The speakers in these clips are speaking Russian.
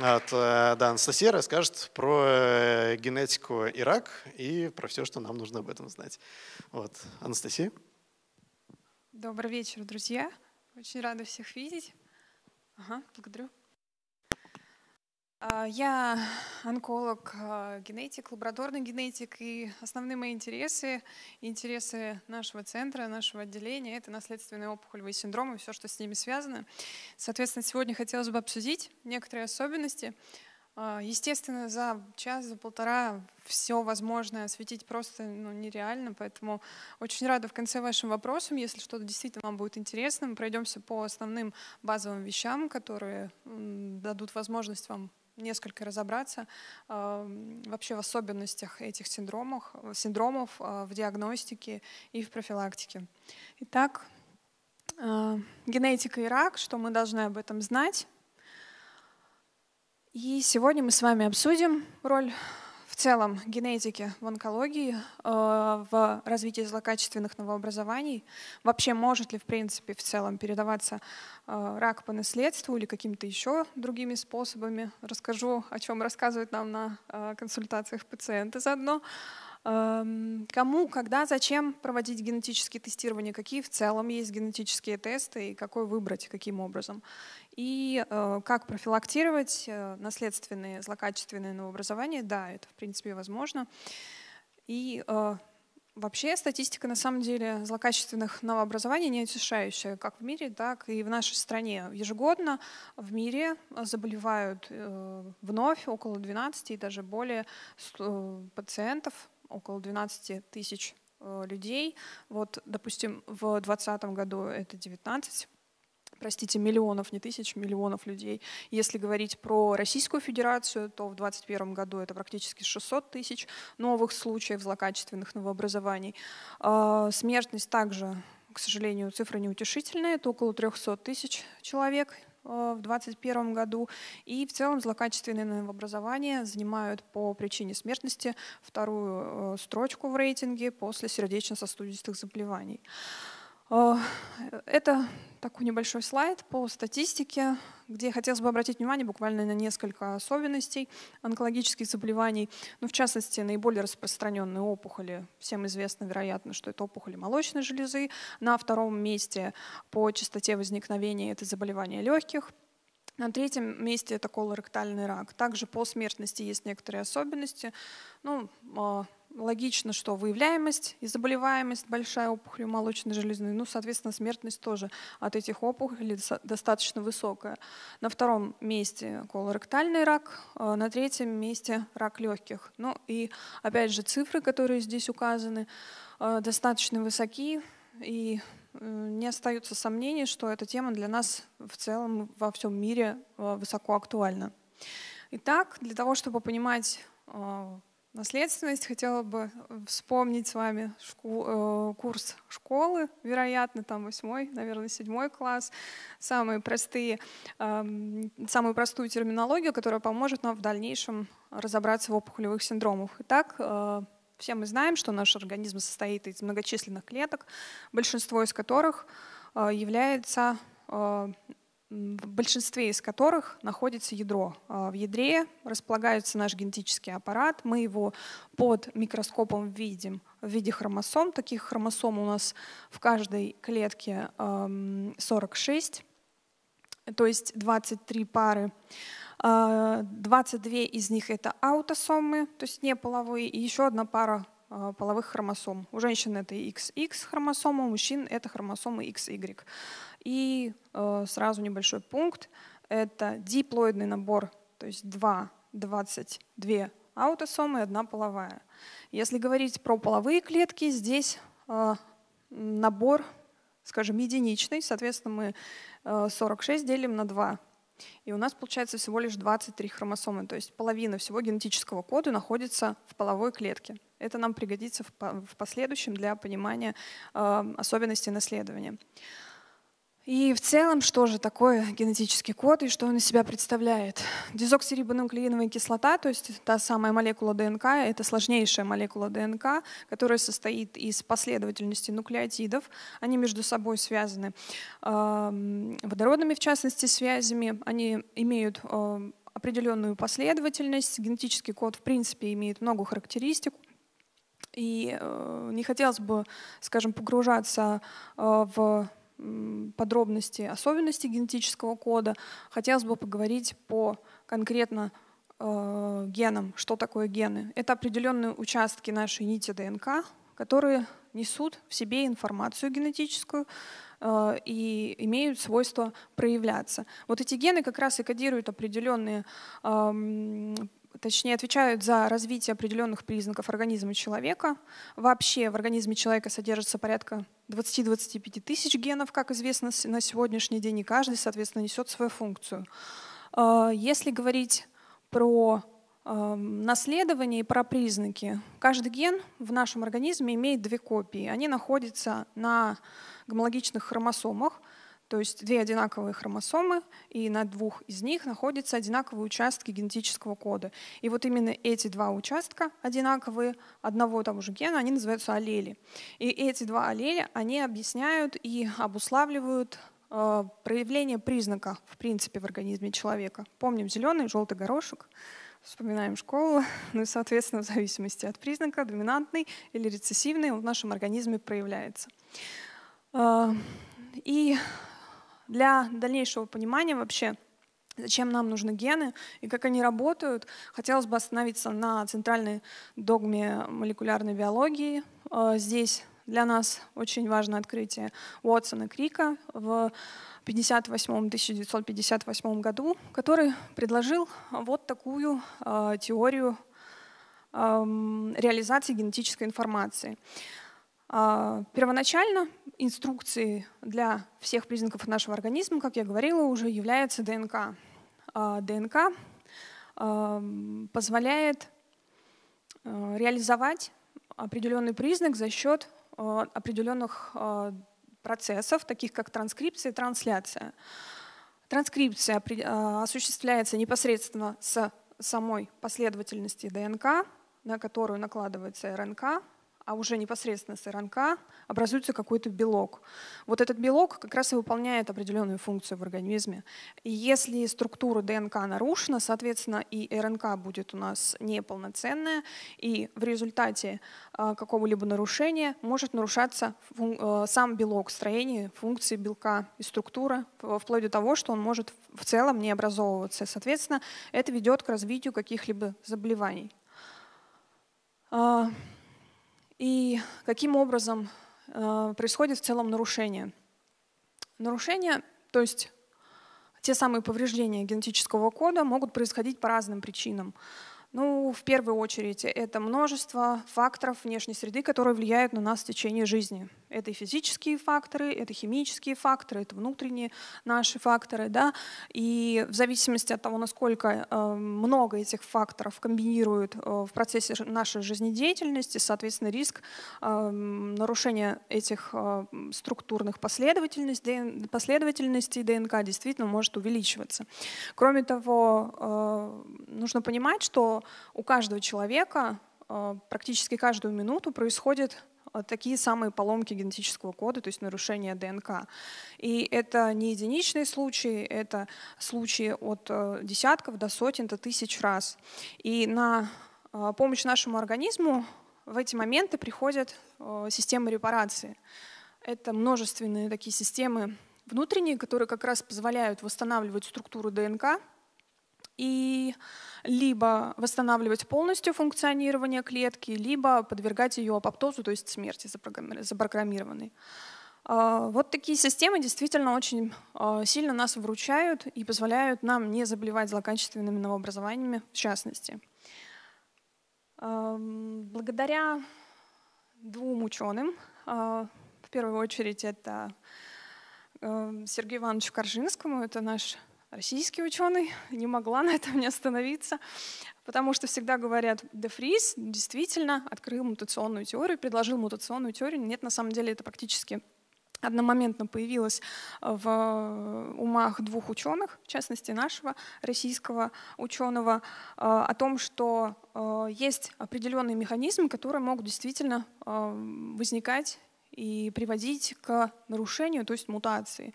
от, э, да, Анастасия расскажет про э, генетику Ирак и про все, что нам нужно об этом знать. Вот. Анастасия. Добрый вечер, друзья. Очень рада всех видеть. Ага, благодарю. А, я онколог, а, генетик, лабораторный генетик, и основные мои интересы, интересы нашего центра, нашего отделения, это наследственные опухолевые синдромы, все, что с ними связано. Соответственно, сегодня хотелось бы обсудить некоторые особенности. А, естественно, за час, за полтора все возможное осветить просто ну, нереально, поэтому очень рада в конце вашим вопросам, если что-то действительно вам будет интересно, мы пройдемся по основным базовым вещам, которые дадут возможность вам несколько разобраться э, вообще в особенностях этих синдромов, синдромов э, в диагностике и в профилактике. Итак, э, генетика и рак, что мы должны об этом знать. И сегодня мы с вами обсудим роль в целом генетики в онкологии, э, в развитии злокачественных новообразований. Вообще, может ли в принципе в целом передаваться э, рак по наследству или каким-то еще другими способами? Расскажу, о чем рассказывают нам на э, консультациях пациенты заодно. Эм, кому, когда, зачем проводить генетические тестирования, какие в целом есть генетические тесты и какой выбрать, каким образом, и э, как профилактировать э, наследственные злокачественные новообразования. Да, это в принципе возможно. И э, Вообще статистика на самом деле злокачественных новообразований не утешающая как в мире, так и в нашей стране. Ежегодно в мире заболевают вновь около 12 и даже более пациентов около 12 тысяч э, людей. Вот, допустим, в 2020 году это 19 простите, миллионов, не тысяч, миллионов людей. Если говорить про Российскую Федерацию, то в 2021 году это практически 600 тысяч новых случаев злокачественных новообразований. А, смертность также, к сожалению, цифра неутешительная, это около 300 тысяч человек, Э, в 2021 году. И в целом злокачественные новообразования занимают по причине смертности вторую э, строчку в рейтинге после сердечно-сосудистых заболеваний. Э, это такой небольшой слайд по статистике, где хотелось бы обратить внимание буквально на несколько особенностей онкологических заболеваний. Ну, в частности, наиболее распространенные опухоли. Всем известно, вероятно, что это опухоли молочной железы. На втором месте по частоте возникновения это заболевание легких. На третьем месте это колоректальный рак. Также по смертности есть некоторые особенности. Ну, э, логично, что выявляемость и заболеваемость большая опухолью молочной железы, ну, соответственно, смертность тоже от этих опухолей достаточно высокая. На втором месте колоректальный рак, а на третьем месте рак легких. Ну и опять же цифры, которые здесь указаны, а, достаточно высоки, и э, не остаются сомнений, что эта тема для нас в целом во всем мире а, высоко актуальна. Итак, для того, чтобы понимать наследственность. Хотела бы э, вспомнить с вами шку, э, курс школы, вероятно, там восьмой, наверное, седьмой класс. Самые простые, э, самую простую терминологию, которая поможет нам в дальнейшем разобраться в опухолевых синдромах. Итак, э, все мы знаем, что наш организм состоит из многочисленных клеток, большинство из которых э, является э, в большинстве из которых находится ядро. А, в ядре располагается наш генетический аппарат, мы его под микроскопом видим в виде хромосом. Таких хромосом у нас в каждой клетке 46, то есть 23 пары. 22 а, из них это аутосомы, то есть не половые, и еще одна пара а, половых хромосом. У женщин это XX хромосома, у мужчин это хромосомы XY. И э, сразу небольшой пункт. Это диплоидный набор, то есть 2, 22 аутосомы и одна половая. Если говорить про половые клетки, здесь э, набор, скажем, единичный. Соответственно, мы э, 46 делим на 2. И у нас получается всего лишь 23 хромосомы, то есть половина всего генетического кода находится в половой клетке. Это нам пригодится в последующем для понимания э, особенностей наследования. И в целом, что же такое генетический код и что он из себя представляет? Дезоксирибонуклеиновая кислота, то есть та самая молекула ДНК, это сложнейшая молекула ДНК, которая состоит из последовательности нуклеотидов. Они между собой связаны эм, водородными, в частности, связями. Они имеют эм, определенную последовательность. Генетический код, в принципе, имеет много характеристик, и э, не хотелось бы, скажем, погружаться э, в подробности особенности генетического кода, хотелось бы поговорить по конкретно э, генам, что такое гены. Это определенные участки нашей нити ДНК, которые несут в себе информацию генетическую э, и имеют свойство проявляться. Вот эти гены как раз и кодируют определенные э, точнее отвечают за развитие определенных признаков организма человека. Вообще в организме человека содержится порядка 20-25 тысяч генов, как известно на сегодняшний день, и каждый, соответственно, несет свою функцию. Э, если говорить про эм, наследование и про признаки. Каждый ген в нашем организме имеет две копии. Они находятся на гомологичных хромосомах – то есть две одинаковые хромосомы, и на двух из них находятся одинаковые участки генетического кода. И вот именно эти два участка одинаковые одного и того же гена, они называются аллели. И эти два аллеля, они объясняют и обуславливают э, проявление признака, в принципе, в организме человека. Помним зеленый, желтый горошек, вспоминаем школу, ну и, соответственно, в зависимости от признака, доминантный или рецессивный он в нашем организме проявляется. Э, и для дальнейшего понимания вообще, зачем нам нужны гены и как они работают, хотелось бы остановиться на центральной догме молекулярной биологии. Э, здесь для нас очень важно открытие Уотсона Крика в 1958 году, который предложил вот такую э, теорию эм, реализации генетической информации. А, первоначально инструкции для всех признаков нашего организма, как я говорила, уже является ДНК. А, ДНК а, позволяет реализовать определенный признак за счет определенных процессов, таких как транскрипция и трансляция. Транскрипция осуществляется непосредственно с самой последовательности ДНК, на которую накладывается РНК, а уже непосредственно с РНК образуется какой-то белок. Вот этот белок как раз и выполняет определенную функцию в организме. И если структура ДНК нарушена, соответственно, и РНК будет у нас неполноценная, и в результате а, какого-либо нарушения может нарушаться э, сам белок, строение функции белка и структура, вплоть до того, что он может в целом не образовываться. Соответственно, это ведет к развитию каких-либо заболеваний. А, и каким образом э, происходит в целом нарушение. Нарушение, то есть те самые повреждения генетического кода, могут происходить по разным причинам. Ну, в первую очередь, это множество факторов внешней среды, которые влияют на нас в течение жизни. Это и физические факторы, это химические факторы, это внутренние наши факторы. Да? И в зависимости от того, насколько э, много этих факторов комбинируют э, в процессе нашей жизнедеятельности, соответственно, риск э, нарушения этих структурных последовательностей, последовательностей ДНК действительно может увеличиваться. Кроме того, нужно понимать, что у каждого человека э, практически каждую минуту происходит э, такие самые поломки генетического кода, то есть нарушения ДНК. И это не единичные случаи, это случаи от э, десятков до сотен, до тысяч раз. И на помощь нашему организму в эти моменты приходят системы репарации. Это множественные такие системы внутренние, которые как раз позволяют восстанавливать структуру ДНК, и либо восстанавливать полностью функционирование клетки, либо подвергать ее апоптозу, то есть смерти запрограммированной. А, вот такие системы действительно очень а, сильно нас вручают и позволяют нам не заболевать злокачественными новообразованиями в частности. Благодаря двум ученым, а, в первую очередь это Сергею Ивановичу Коржинскому, это наш российский ученый, не могла на этом не остановиться, потому что всегда говорят, де Фриз действительно открыл мутационную теорию, предложил мутационную теорию. Нет, на самом деле это практически одномоментно появилось в умах двух ученых, в частности нашего российского ученого, э, о том, что э, есть определенные механизмы, которые могут действительно э, возникать и приводить к нарушению, то есть мутации.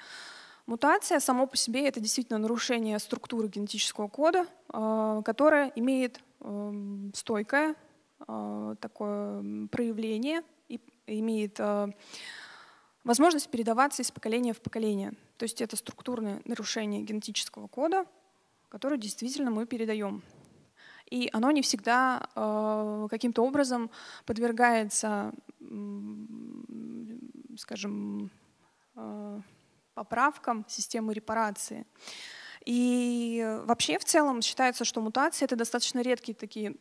Мутация само по себе это действительно нарушение структуры генетического кода, э, которое имеет эм, стойкое э, такое проявление и имеет э, возможность передаваться из поколения в поколение. То есть это структурное нарушение генетического кода, которое действительно мы передаем. И оно не всегда каким-то образом подвергается, скажем, поправкам системы репарации. И вообще в целом считается, что мутации — это достаточно редкие такие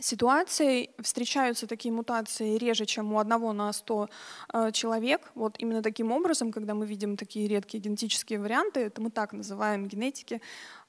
ситуации. Встречаются такие мутации реже, чем у одного на 100 э, человек. Вот именно таким образом, когда мы видим такие редкие генетические варианты, это мы так называем генетики,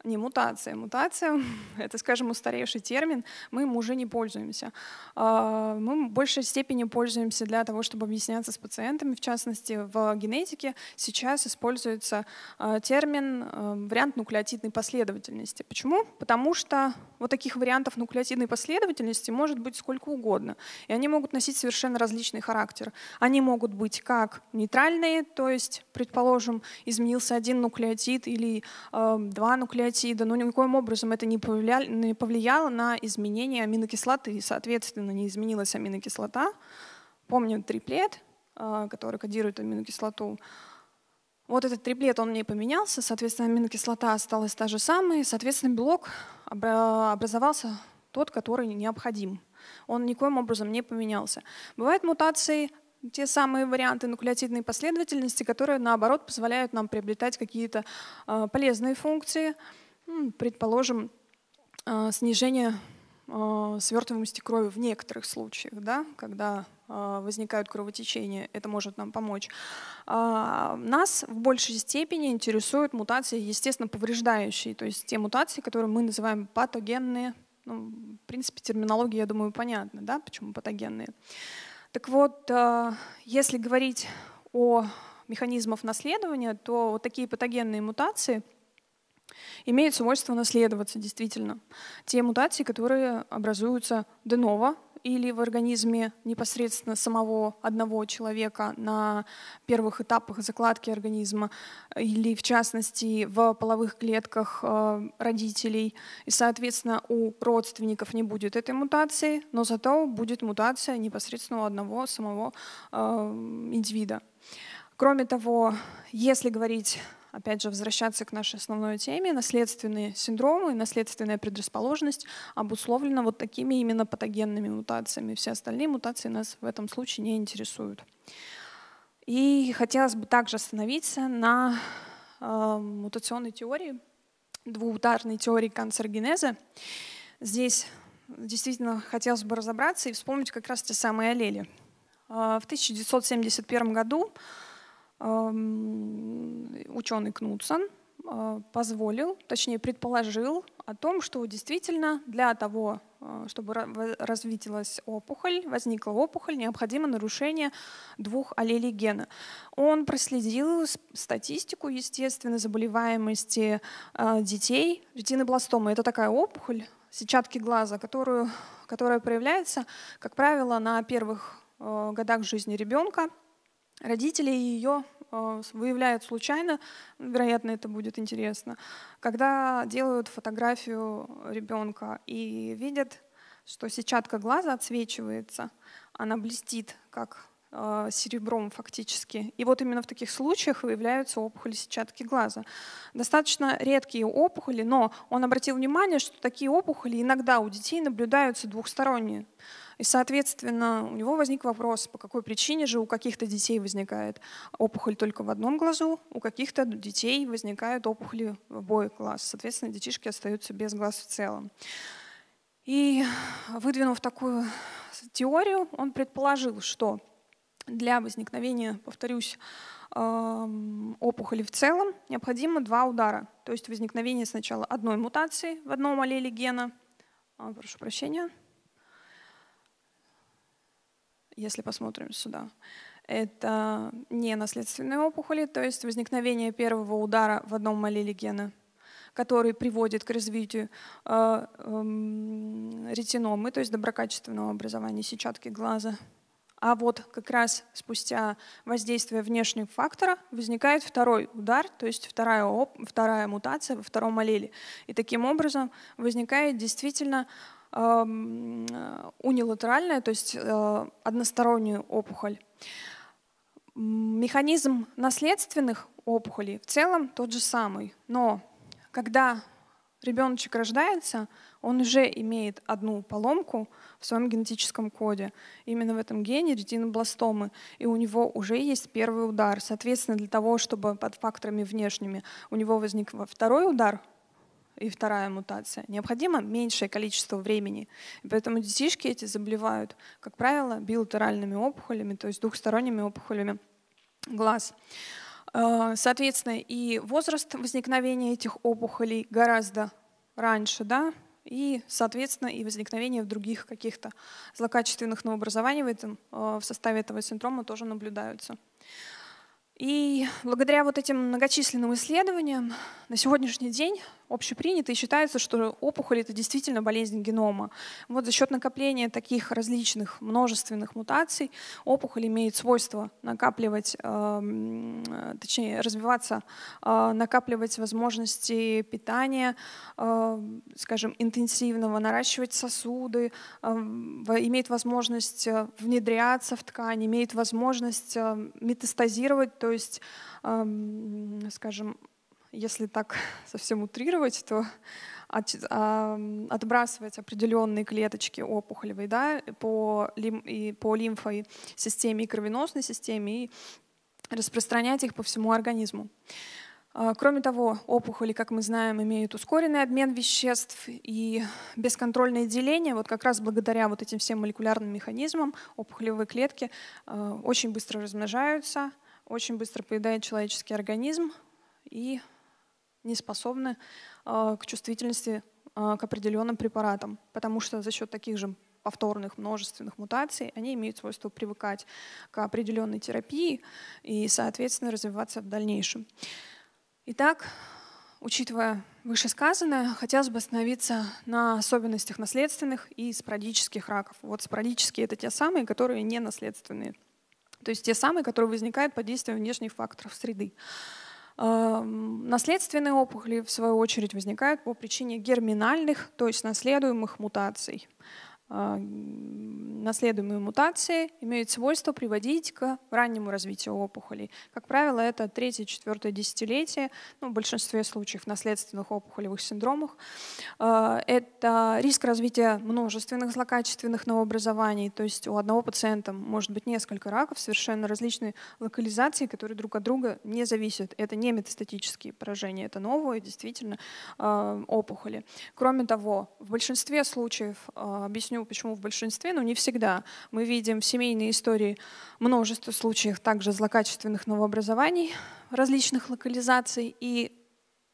не мутация. Мутация — это, скажем, устаревший термин, мы им уже не пользуемся. А, мы в большей степени пользуемся для того, чтобы объясняться с пациентами. В частности, в генетике сейчас используется а, термин а, «вариант нуклеотидной последовательности». Почему? Потому что вот таких вариантов нуклеотидной последовательности может быть сколько угодно, и они могут носить совершенно различный характер. Они могут быть как нейтральные, то есть, предположим, изменился один нуклеотид или два нуклеотида, ретида, но никоим образом это не повлияло, не повлияло на изменение аминокислоты. И, соответственно, не изменилась аминокислота. Помню триплет, а, который кодирует аминокислоту. Вот этот триплет, он не поменялся, соответственно, аминокислота осталась та же самая, и соответственно, белок образовался тот, который необходим. Он никоим образом не поменялся. Бывают мутации те самые варианты нуклеотидной последовательности, которые, наоборот, позволяют нам приобретать какие-то а, полезные функции, предположим, а, снижение а, свертываемости крови в некоторых случаях, да, когда возникают кровотечения, это может нам помочь. Нас в большей степени интересуют мутации, естественно, повреждающие, то есть те мутации, которые мы называем патогенные. Ну, в принципе, терминология, я думаю, понятна, да, почему патогенные. Так вот, а, если говорить о механизмах наследования, то вот такие патогенные мутации имеют свойство наследоваться действительно. Те мутации, которые образуются деново, или в организме непосредственно самого одного человека на первых этапах закладки организма, или в частности в половых клетках э, родителей. И, соответственно, у родственников не будет этой мутации, но зато будет мутация непосредственно у одного самого э, индивида. Кроме того, если говорить опять же, возвращаться к нашей основной теме, наследственные синдромы и наследственная предрасположенность обусловлена вот такими именно патогенными мутациями. Все остальные мутации нас в этом случае не интересуют. И хотелось бы также остановиться на э, мутационной теории, двуударной теории канцерогенеза. Здесь действительно хотелось бы разобраться и вспомнить как раз те самые аллели. Э, в 1971 году ученый Кнутсон а, позволил, точнее предположил о том, что действительно для того, а, чтобы развилась опухоль, возникла опухоль, необходимо нарушение двух аллелей гена. Он проследил статистику, естественно, заболеваемости а, детей ретинобластомы. Это такая опухоль сетчатки глаза, которую, которая проявляется, как правило, на первых годах жизни ребенка – Родители ее э, выявляют случайно, вероятно, это будет интересно, когда делают фотографию ребенка и видят, что сетчатка глаза отсвечивается, она блестит, как э, серебром фактически. И вот именно в таких случаях выявляются опухоли сетчатки глаза. Достаточно редкие опухоли, но он обратил внимание, что такие опухоли иногда у детей наблюдаются двухсторонние. И, соответственно, у него возник вопрос, по какой причине же у каких-то детей возникает опухоль только в одном глазу, у каких-то детей возникают опухоли в обоих глаз. Соответственно, детишки остаются без глаз в целом. И выдвинув такую теорию, он предположил, что для возникновения, повторюсь, эм, опухоли в целом необходимо два удара. То есть возникновение сначала одной мутации в одном аллеле гена, а, прошу прощения, если посмотрим сюда. Это не наследственные опухоли, то есть возникновение первого удара в одном малиле гена, который приводит к развитию э, эм, ретиномы, то есть доброкачественного образования сетчатки глаза. А вот как раз спустя воздействие внешнего фактора возникает второй удар, то есть вторая, оп- вторая мутация во втором аллеле. И таким образом возникает действительно унилатеральная, то есть э, одностороннюю опухоль. Механизм наследственных опухолей в целом тот же самый, но когда ребеночек рождается, он уже имеет одну поломку в своем генетическом коде. Именно в этом гене ретинобластомы. И у него уже есть первый удар. Соответственно, для того, чтобы под факторами внешними у него возник второй удар, и вторая мутация. Необходимо меньшее количество времени. И поэтому детишки эти заболевают, как правило, билатеральными опухолями, то есть двухсторонними опухолями глаз. Э, соответственно, и возраст возникновения этих опухолей гораздо раньше, да, и, соответственно, и возникновение в других каких-то злокачественных новообразований в, этом, э, в составе этого синдрома тоже наблюдаются. И благодаря вот этим многочисленным исследованиям на сегодняшний день общепринято и считается, что опухоль — это действительно болезнь генома. Вот за счет накопления таких различных множественных мутаций опухоль имеет свойство накапливать, эм, э, точнее, развиваться, э, накапливать возможности питания, э, скажем, интенсивного, наращивать сосуды, имеет возможность внедряться в ткань, имеет возможность метастазировать, то есть, эм, скажем, если так совсем утрировать, то от, отбрасывать определенные клеточки опухолевые, да, по, лим, и по лимфой системе и кровеносной системе и распространять их по всему организму. А, кроме того, опухоли, как мы знаем, имеют ускоренный обмен веществ и бесконтрольное деление. Вот как раз благодаря вот этим всем молекулярным механизмам опухолевые клетки а, очень быстро размножаются, очень быстро поедают человеческий организм и не способны э, к чувствительности э, к определенным препаратам, потому что за счет таких же повторных множественных мутаций, они имеют свойство привыкать к определенной терапии и, соответственно, развиваться в дальнейшем. Итак, учитывая вышесказанное, хотелось бы остановиться на особенностях наследственных и спорадических раков. Вот спорадические — это те самые, которые не наследственные, то есть те самые, которые возникают под действием внешних факторов среды. Наследственные опухоли, в свою очередь, возникают по причине герминальных, то есть наследуемых мутаций. А, наследуемые мутации имеют свойство приводить к раннему развитию опухолей. Как правило, это третье-четвертое десятилетие, ну, в большинстве случаев наследственных опухолевых синдромах. А, это риск развития множественных злокачественных новообразований, то есть у одного пациента может быть несколько раков, совершенно различные локализации, которые друг от друга не зависят. Это не метастатические поражения, это новые действительно а, опухоли. Кроме того, в большинстве случаев, объясню объясню, почему в большинстве, но не всегда. Мы видим в семейной истории множество случаев также злокачественных новообразований различных локализаций, и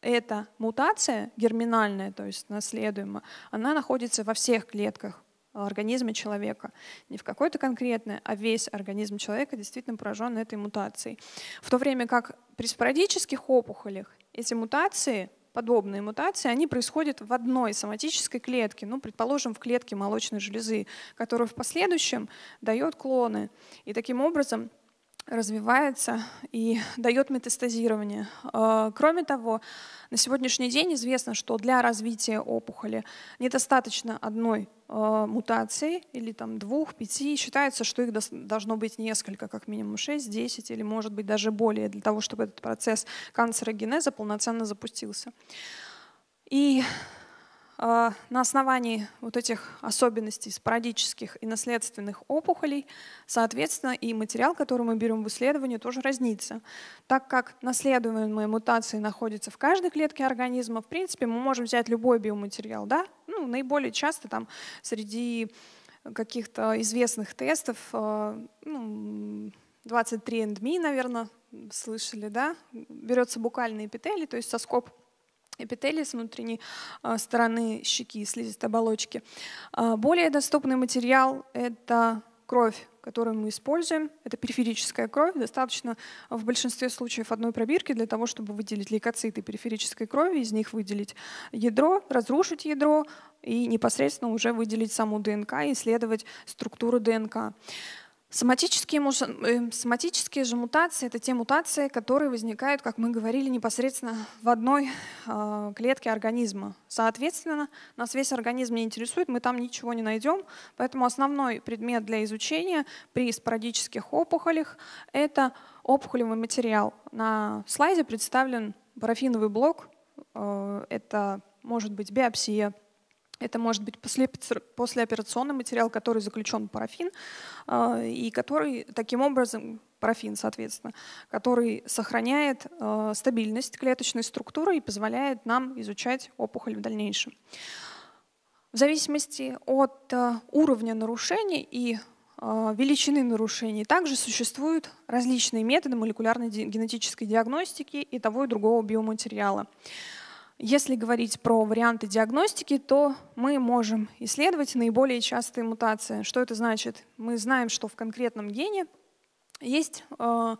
эта мутация герминальная, то есть наследуемая, она находится во всех клетках организма человека. Не в какой-то конкретной, а весь организм человека действительно поражен этой мутацией. В то время как при спорадических опухолях эти мутации подобные мутации, они происходят в одной соматической клетке, ну, предположим, в клетке молочной железы, которая в последующем дает клоны. И таким образом развивается и дает метастазирование. Э, кроме того, на сегодняшний день известно, что для развития опухоли недостаточно одной э, мутации или там двух, пяти. Считается, что их должно быть несколько, как минимум шесть, десять или, может быть, даже более, для того, чтобы этот процесс канцерогенеза полноценно запустился. И а, на основании вот этих особенностей спорадических и наследственных опухолей, соответственно, и материал, который мы берем в исследование, тоже разнится. Так как наследуемые мутации находятся в каждой клетке организма, в принципе, мы можем взять любой биоматериал. Да? Ну, наиболее часто там среди каких-то известных тестов, а, ну, 23 NDMI, наверное, слышали, да, берется букальный эпители, то есть соскоб эпителий с внутренней а, стороны щеки, слизистой оболочки. А, более доступный материал — это кровь, которую мы используем. Это периферическая кровь. Достаточно в большинстве случаев одной пробирки для того, чтобы выделить лейкоциты периферической крови, из них выделить ядро, разрушить ядро и непосредственно уже выделить саму ДНК и исследовать структуру ДНК. Соматические, эм, соматические же мутации — это те мутации, которые возникают, как мы говорили, непосредственно в одной а, клетке организма. Соответственно, нас весь организм не интересует, мы там ничего не найдем, поэтому основной предмет для изучения при спорадических опухолях — это опухолевый материал. На слайде представлен парафиновый блок, э, это может быть биопсия, это может быть после послеоперационный материал, который заключен в парафин, а, и который таким образом, парафин, соответственно, который сохраняет а, стабильность клеточной структуры и позволяет нам изучать опухоль в дальнейшем. В зависимости от а, уровня нарушений и величины нарушений. Также существуют различные методы молекулярной генетической диагностики и того и другого биоматериала. Если говорить про варианты диагностики, то мы можем исследовать наиболее частые мутации. Что это значит? Мы знаем, что в конкретном гене есть э,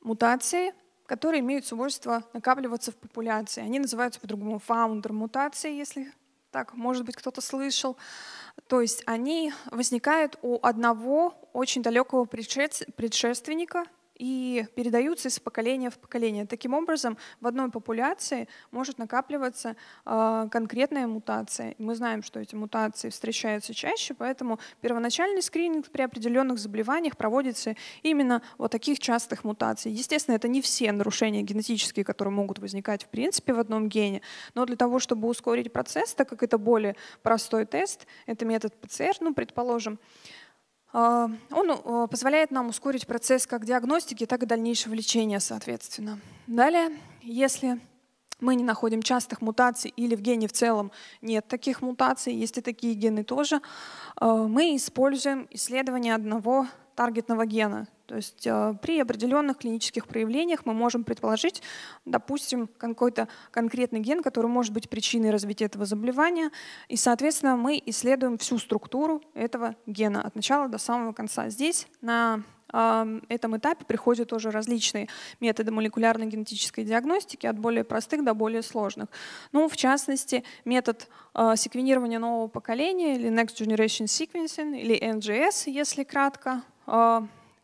мутации, которые имеют свойство накапливаться в популяции. Они называются по-другому фаундер мутации, если так, может быть, кто-то слышал. То есть они возникают у одного очень далекого предшественника и передаются из поколения в поколение. Таким образом, в одной популяции может накапливаться а, конкретная мутация. мы знаем, что эти мутации встречаются чаще, поэтому первоначальный скрининг при определенных заболеваниях проводится именно вот таких частых мутаций. Естественно, это не все нарушения генетические, которые могут возникать в принципе в одном гене, но для того, чтобы ускорить процесс, так как это более простой тест, это метод ПЦР, ну, предположим, а, он а, позволяет нам ускорить процесс как диагностики, так и дальнейшего лечения, соответственно. Далее, если мы не находим частых мутаций или в гене в целом нет таких мутаций, есть и такие гены тоже, а, мы используем исследование одного таргетного гена, то есть э, при определенных клинических проявлениях мы можем предположить, допустим, какой-то конкретный ген, который может быть причиной развития этого заболевания, и, соответственно, мы исследуем всю структуру этого гена от начала до самого конца. Здесь на э, этом этапе приходят тоже различные методы молекулярной генетической диагностики, от более простых до более сложных. Ну, в частности, метод э, секвенирования нового поколения или Next Generation Sequencing, или NGS, если кратко,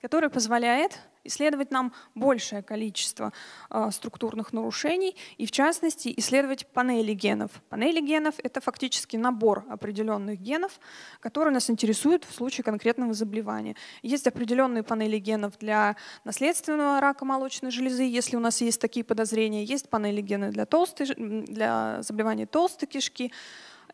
который позволяет исследовать нам большее количество а, структурных нарушений и, в частности, исследовать панели генов. Панели генов — это фактически набор определенных генов, которые нас интересуют в случае конкретного заболевания. Есть определенные панели генов для наследственного рака молочной железы, если у нас есть такие подозрения. Есть панели генов для, толстой, для заболеваний толстой кишки,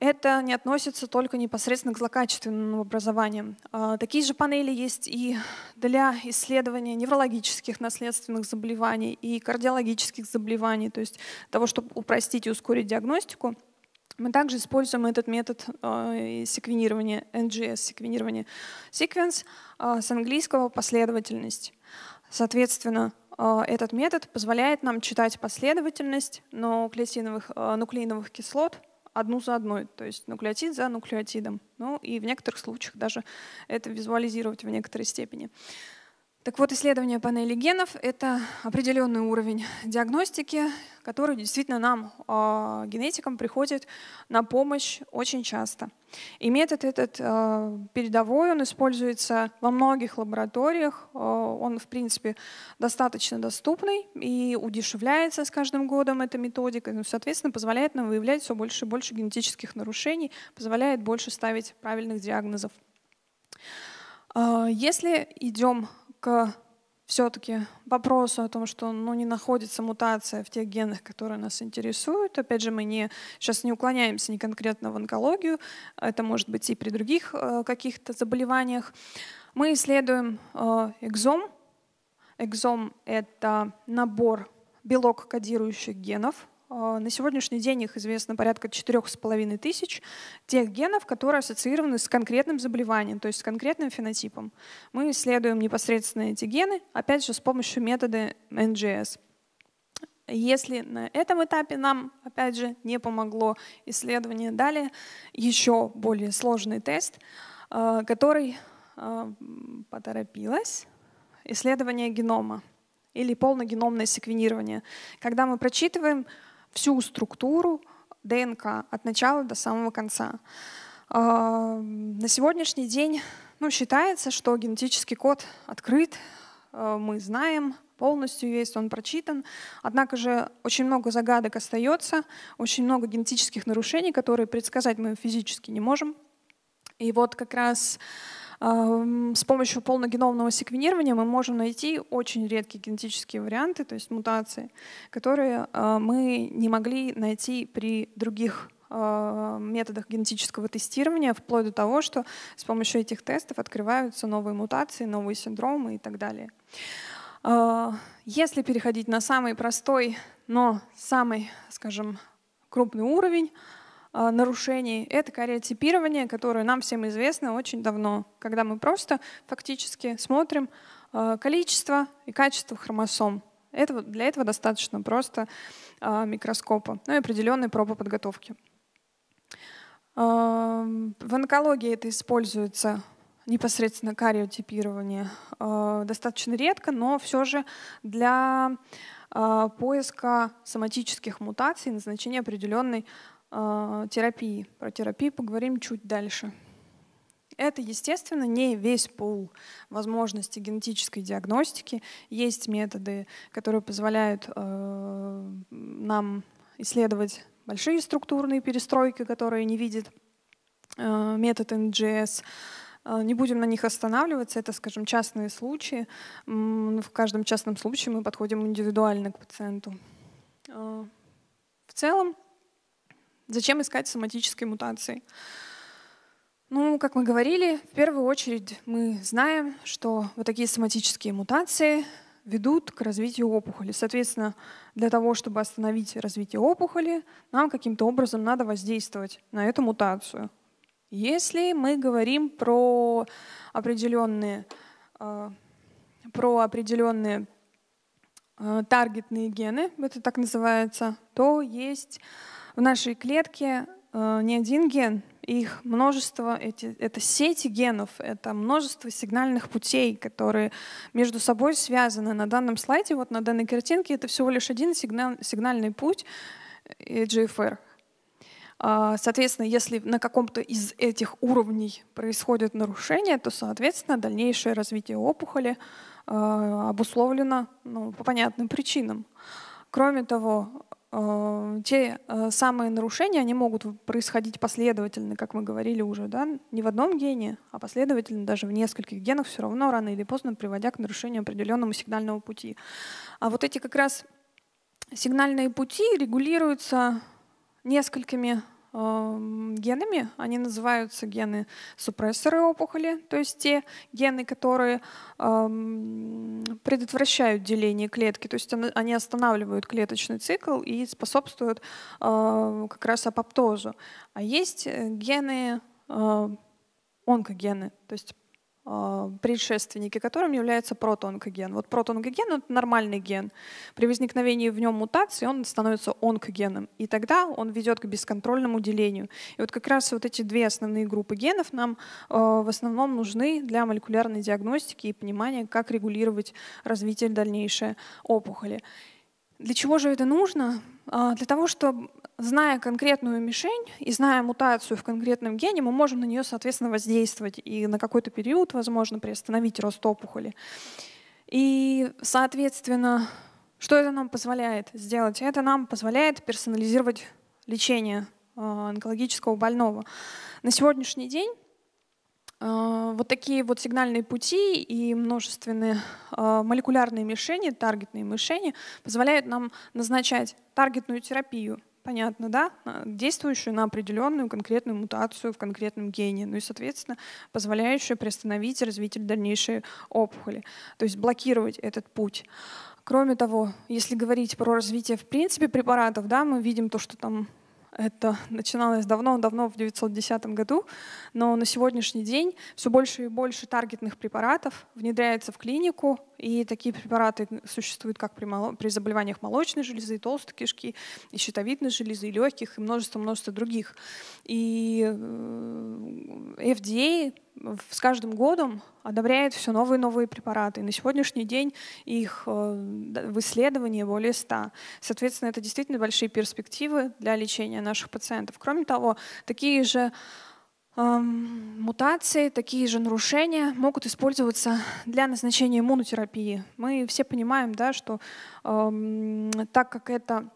это не относится только непосредственно к злокачественным образованиям. А, такие же панели есть и для исследования неврологических наследственных заболеваний и кардиологических заболеваний, то есть того, чтобы упростить и ускорить диагностику. Мы также используем этот метод а, секвенирования, NGS секвенирования. Sequence а, с английского последовательность. Соответственно, этот метод позволяет нам читать последовательность нуклеиновых, нуклеиновых кислот – одну за одной, то есть нуклеотид за нуклеотидом. Ну и в некоторых случаях даже это визуализировать в некоторой степени. Так вот, исследование панели генов — это определенный уровень диагностики, который действительно нам, а, генетикам, приходит на помощь очень часто. И метод этот а, передовой, он используется во многих лабораториях, а, он, в принципе, достаточно доступный и удешевляется с каждым годом эта методика, ну, соответственно, позволяет нам выявлять все больше и больше генетических нарушений, позволяет больше ставить правильных диагнозов. Если идем к все-таки вопросу о том, что ну, не находится мутация в тех генах, которые нас интересуют. Опять же, мы не, сейчас не уклоняемся не конкретно в онкологию, это может быть и при других э, каких-то заболеваниях. Мы исследуем э, экзом. Экзом — это набор белок кодирующих генов, а, на сегодняшний день их известно порядка четырех с половиной тысяч тех генов, которые ассоциированы с конкретным заболеванием, то есть с конкретным фенотипом. Мы исследуем непосредственно эти гены, опять же, с помощью метода NGS. Если на этом этапе нам, опять же, не помогло исследование, далее еще более сложный тест, а, который а, поторопилась, исследование генома или полногеномное секвенирование, когда мы прочитываем всю структуру ДНК от начала до самого конца. На сегодняшний день ну, считается, что генетический код открыт, э, мы знаем полностью весь, он прочитан. Однако же очень много загадок остается, очень много генетических нарушений, которые предсказать мы физически не можем. И вот как раз с помощью полногеномного секвенирования мы можем найти очень редкие генетические варианты, то есть мутации, которые а, мы не могли найти при других а, методах генетического тестирования, вплоть до того, что с помощью этих тестов открываются новые мутации, новые синдромы и так далее. А, если переходить на самый простой, но самый, скажем, крупный уровень, а, нарушений. Это кариотипирование, которое нам всем известно очень давно, когда мы просто фактически смотрим а, количество и качество хромосом. Это, для этого достаточно просто а, микроскопа, ну и определенной пробы подготовки. В онкологии это используется непосредственно кариотипирование достаточно редко, но все же для поиска соматических мутаций, назначения определенной Э, терапии. Про терапию поговорим чуть дальше. Это, естественно, не весь пул возможностей генетической диагностики. Есть методы, которые позволяют э, нам исследовать большие структурные перестройки, которые не видит э, метод NGS. Э, не будем на них останавливаться, это, скажем, частные случаи. В каждом частном случае мы подходим индивидуально к пациенту. Э, в целом, Зачем искать соматические мутации? Ну, как мы говорили, в первую очередь мы знаем, что вот такие соматические мутации ведут к развитию опухоли. Соответственно, для того, чтобы остановить развитие опухоли, нам каким-то образом надо воздействовать на эту мутацию. Если мы говорим про определенные, э, про определенные э, таргетные гены, это так называется, то есть в нашей клетке э, не один ген, их множество, эти, это сети генов, это множество сигнальных путей, которые между собой связаны. На данном слайде, вот на данной картинке, это всего лишь один сигнал, сигнальный путь э, GFR. А, соответственно, если на каком-то из этих уровней происходит нарушение, то, соответственно, дальнейшее развитие опухоли э, обусловлено ну, по понятным причинам. Кроме того, Э, те э, самые нарушения, они могут происходить последовательно, как мы говорили уже, да, не в одном гене, а последовательно даже в нескольких генах все равно рано или поздно приводя к нарушению определенному сигнального пути. А вот эти как раз сигнальные пути регулируются несколькими Эм, генами. Они называются гены супрессоры опухоли, то есть те гены, которые эм, предотвращают деление клетки, то есть они останавливают клеточный цикл и способствуют эм, как раз апоптозу. А есть э, гены э, онкогены, то есть а, предшественники которым является протоонкоген. Вот протоонкоген — это нормальный ген. При возникновении в нем мутации он становится онкогеном, и тогда он ведет к бесконтрольному делению. И вот как раз вот эти две основные группы генов нам а, в основном нужны для молекулярной диагностики и понимания, как регулировать развитие дальнейшей опухоли. Для чего же это нужно? А, для того, чтобы зная конкретную мишень и зная мутацию в конкретном гене, мы можем на нее, соответственно, воздействовать и на какой-то период, возможно, приостановить рост опухоли. И, соответственно, что это нам позволяет сделать? Это нам позволяет персонализировать лечение э, онкологического больного. На сегодняшний день э, вот такие вот сигнальные пути и множественные э, молекулярные мишени, таргетные мишени позволяют нам назначать таргетную терапию понятно, да, а, действующую на определенную конкретную мутацию в конкретном гене, ну и, соответственно, позволяющую приостановить развитие дальнейшей опухоли, то есть блокировать этот путь. Кроме того, если говорить про развитие в принципе препаратов, да, мы видим то, что там это начиналось давно-давно, в 1910 году, но на сегодняшний день все больше и больше таргетных препаратов внедряется в клинику, и такие препараты существуют как при, моло... при заболеваниях молочной железы, и толстой кишки, и щитовидной железы, и легких, и множество-множество других. И FDA э, с каждым годом одобряет все новые и новые препараты. на сегодняшний день их э, в исследовании более 100. Соответственно, это действительно большие перспективы для лечения наших пациентов. Кроме того, такие же мутации, такие же нарушения могут использоваться для назначения иммунотерапии. Мы все понимаем, да, что э, так как это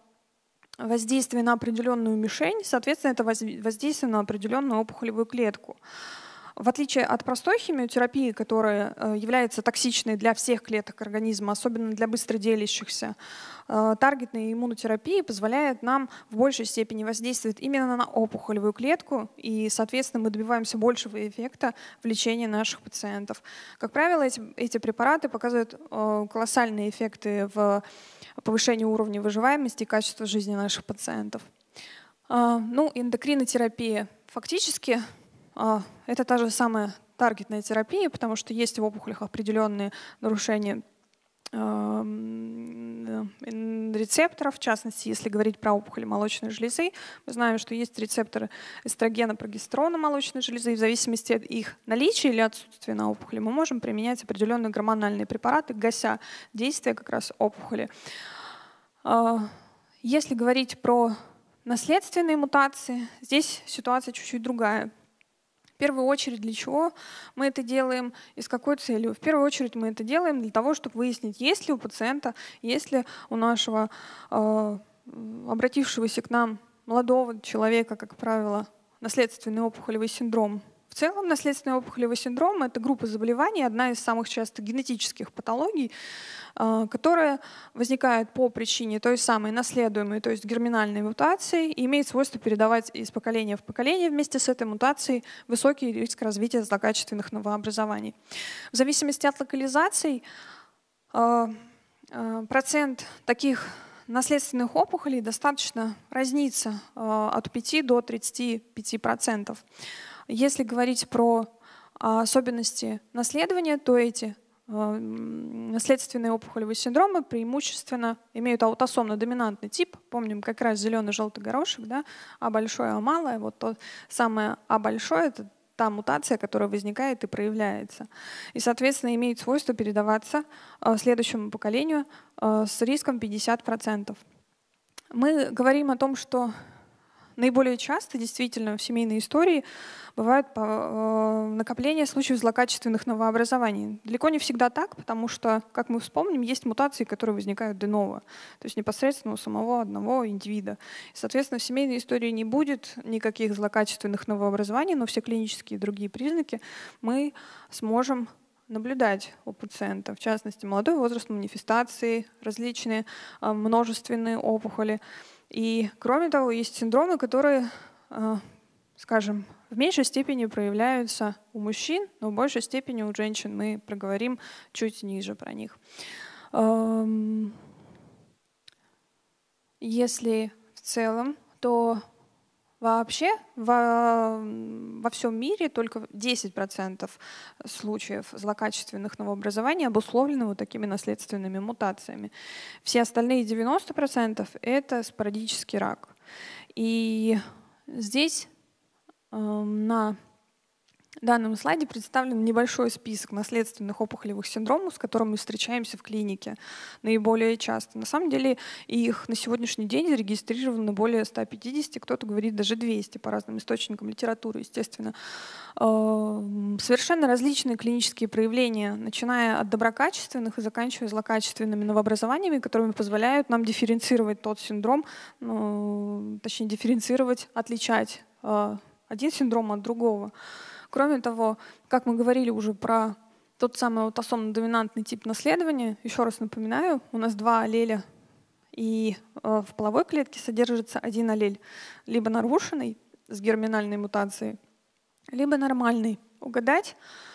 воздействие на определенную мишень, соответственно, это воздействие на определенную опухолевую клетку. В отличие от простой химиотерапии, которая э, является токсичной для всех клеток организма, особенно для быстро делящихся, э, таргетная иммунотерапия позволяет нам в большей степени воздействовать именно на опухолевую клетку, и, соответственно, мы добиваемся большего эффекта в лечении наших пациентов. Как правило, эти, эти препараты показывают э, колоссальные эффекты в повышении уровня выживаемости и качества жизни наших пациентов. Ну, эндокринотерапия. Фактически а, это та же самая таргетная терапия, потому что есть в опухолях определенные нарушения эм, э, рецепторов, в частности, если говорить про опухоли молочной железы, мы знаем, что есть рецепторы эстрогена, прогестерона молочной железы, и в зависимости от их наличия или отсутствия на опухоли мы можем применять определенные гормональные препараты, гася действие как раз опухоли. А, если говорить про наследственные мутации, здесь ситуация чуть-чуть другая. В первую очередь для чего мы это делаем и с какой целью? В первую очередь мы это делаем для того, чтобы выяснить, есть ли у пациента, есть ли у нашего э, обратившегося к нам молодого человека, как правило, наследственный опухолевый синдром в целом, наследственные опухолевые синдромы – это группа заболеваний, одна из самых часто генетических патологий, э, которая возникает по причине той самой наследуемой, то есть герминальной мутации, и имеет свойство передавать из поколения в поколение вместе с этой мутацией высокий риск развития злокачественных новообразований. В зависимости от локализаций э, э, процент таких наследственных опухолей достаточно разнится от 5 до 35 процентов. Если говорить про а, особенности наследования, то эти а, наследственные опухолевые синдромы преимущественно имеют аутосомно-доминантный тип. Помним как раз зеленый-желтый горошек, да? А большое, А малое. Вот то самое А большое — это та мутация, которая возникает и проявляется. И, соответственно, имеет свойство передаваться а, следующему поколению с риском 50%. Мы говорим о том, что Наиболее часто действительно в семейной истории бывают э, накопление случаев злокачественных новообразований. Далеко не всегда так, потому что, как мы вспомним, есть мутации, которые возникают деново, то есть непосредственно у самого одного индивида. И, соответственно, в семейной истории не будет никаких злокачественных новообразований, но все клинические и другие признаки мы сможем наблюдать у пациента, в частности, молодой возраст, манифестации, различные э, множественные опухоли. И кроме того, есть синдромы, которые, э, скажем, в меньшей степени проявляются у мужчин, но в большей степени у женщин. Мы проговорим чуть ниже про них. Эм, если в целом, то Вообще во, во всем мире только 10% случаев злокачественных новообразований обусловлены вот такими наследственными мутациями. Все остальные 90% — это спорадический рак. И здесь э, на в данном слайде представлен небольшой список наследственных опухолевых синдромов, с которыми мы встречаемся в клинике наиболее часто. На самом деле их на сегодняшний день зарегистрировано более 150, кто-то говорит даже 200 по разным источникам литературы, естественно. Эм, совершенно различные клинические проявления, начиная от доброкачественных и заканчивая злокачественными новообразованиями, которыми позволяют нам дифференцировать тот синдром, ну, точнее дифференцировать, отличать э, один синдром от другого. Кроме того, как мы говорили уже про тот самый вот аутосомно-доминантный тип наследования, еще раз напоминаю, у нас два аллеля, и э, в половой клетке содержится один аллель, либо нарушенный с герминальной мутацией, либо нормальный. Угадать,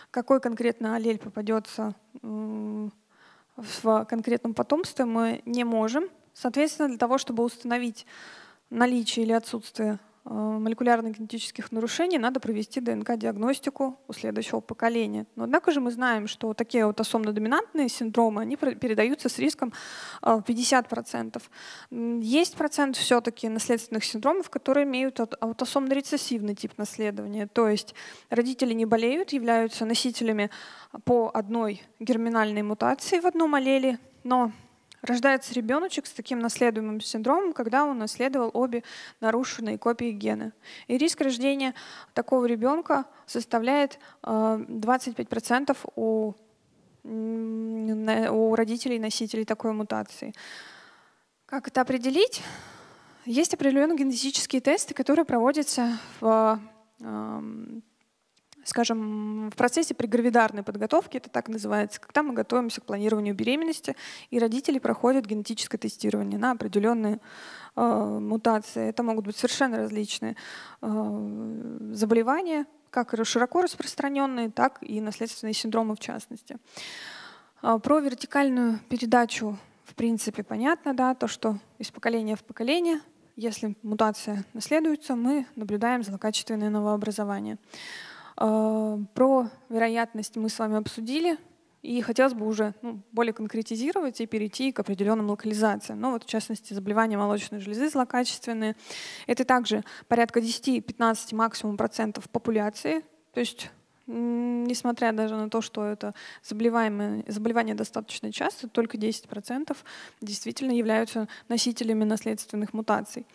какой конкретно аллель попадется в конкретном потомстве, мы не можем. Соответственно, для того, чтобы установить наличие или отсутствие Э, молекулярно-генетических нарушений надо провести ДНК-диагностику у следующего поколения. Но однако же мы знаем, что такие вот доминантные синдромы, они передаются с риском э, в 50%. Есть процент все-таки наследственных синдромов, которые имеют аутосомно-рецессивный тип наследования. То есть родители не болеют, являются носителями по одной герминальной мутации в одном аллеле, но Рождается ребеночек с таким наследуемым синдромом, когда он наследовал обе нарушенные копии гена. И риск рождения такого ребенка составляет 25% э, у, у родителей-носителей такой мутации. Как это определить? Есть определенные генетические тесты, которые проводятся в эм, скажем, в процессе прегравидарной подготовки, это так называется, когда мы готовимся к планированию беременности, и родители проходят генетическое тестирование на определенные э, мутации. Это могут быть совершенно различные э, заболевания, как широко распространенные, так и наследственные синдромы в частности. Э, про вертикальную передачу в принципе понятно, да, то, что из поколения в поколение, если мутация наследуется, мы наблюдаем злокачественные новообразования. А, про вероятность мы с вами обсудили, и хотелось бы уже ну, более конкретизировать и перейти к определенным локализациям. Ну, вот, в частности, заболевания молочной железы злокачественные. Это также порядка 10-15 максимум процентов популяции. То есть несмотря даже на то, что это заболевание, заболевание достаточно часто, только 10% действительно являются носителями наследственных мутаций.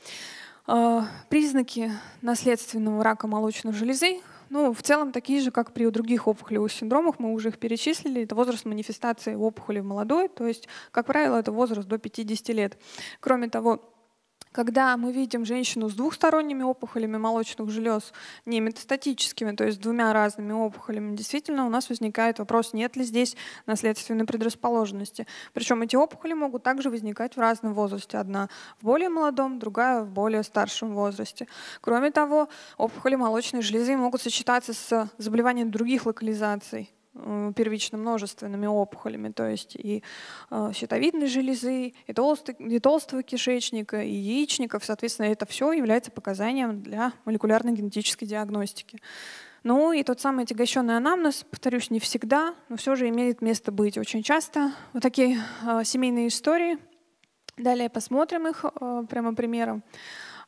А, признаки наследственного рака молочной железы ну, в целом такие же, как при других опухолевых синдромах, мы уже их перечислили. Это возраст манифестации опухоли в молодой, то есть, как правило, это возраст до 50 лет. Кроме того, когда мы видим женщину с двухсторонними опухолями молочных желез, не метастатическими, то есть двумя разными опухолями, действительно у нас возникает вопрос, нет ли здесь наследственной предрасположенности. Причем эти опухоли могут также возникать в разном возрасте. Одна в более молодом, другая в более старшем возрасте. Кроме того, опухоли молочной железы могут сочетаться с заболеванием других локализаций Э, первично-множественными опухолями, то есть и э, щитовидной железы, и, толстый, и толстого кишечника, и яичников. Соответственно, это все является показанием для молекулярно-генетической диагностики. Ну и тот самый отягощенный анамнез, повторюсь, не всегда, но все же имеет место быть очень часто. Вот такие э, семейные истории. Далее посмотрим их прямо примером.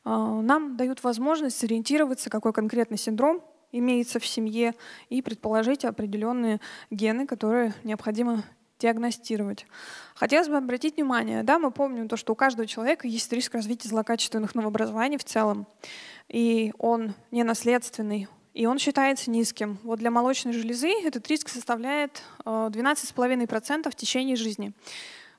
Нам дают возможность сориентироваться, какой конкретный синдром имеется в семье, и предположить определенные гены, которые необходимо диагностировать. Хотелось бы обратить внимание, да, мы помним то, что у каждого человека есть риск развития злокачественных новообразований в целом, и он не наследственный, и он считается низким. Вот для молочной железы этот риск составляет 12,5% э, в течение жизни.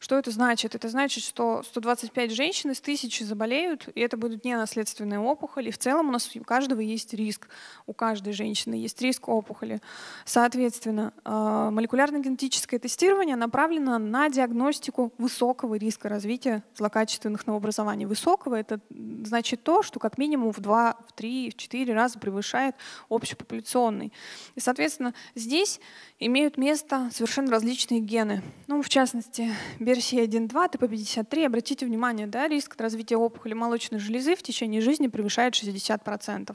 Что это значит? Это значит, что 125 женщин из тысячи заболеют, и это будут не наследственные опухоли. в целом у нас у каждого есть риск. У каждой женщины есть риск опухоли. Соответственно, э, молекулярно-генетическое тестирование направлено на диагностику высокого риска развития злокачественных новообразований. Высокого — это значит то, что как минимум в 2, в 3, в 4 раза превышает общепопуляционный. И, соответственно, здесь имеют место совершенно различные гены. Ну, в частности, версии 1.2, ТП-53, обратите внимание, да, риск развития опухоли молочной железы в течение жизни превышает 60%.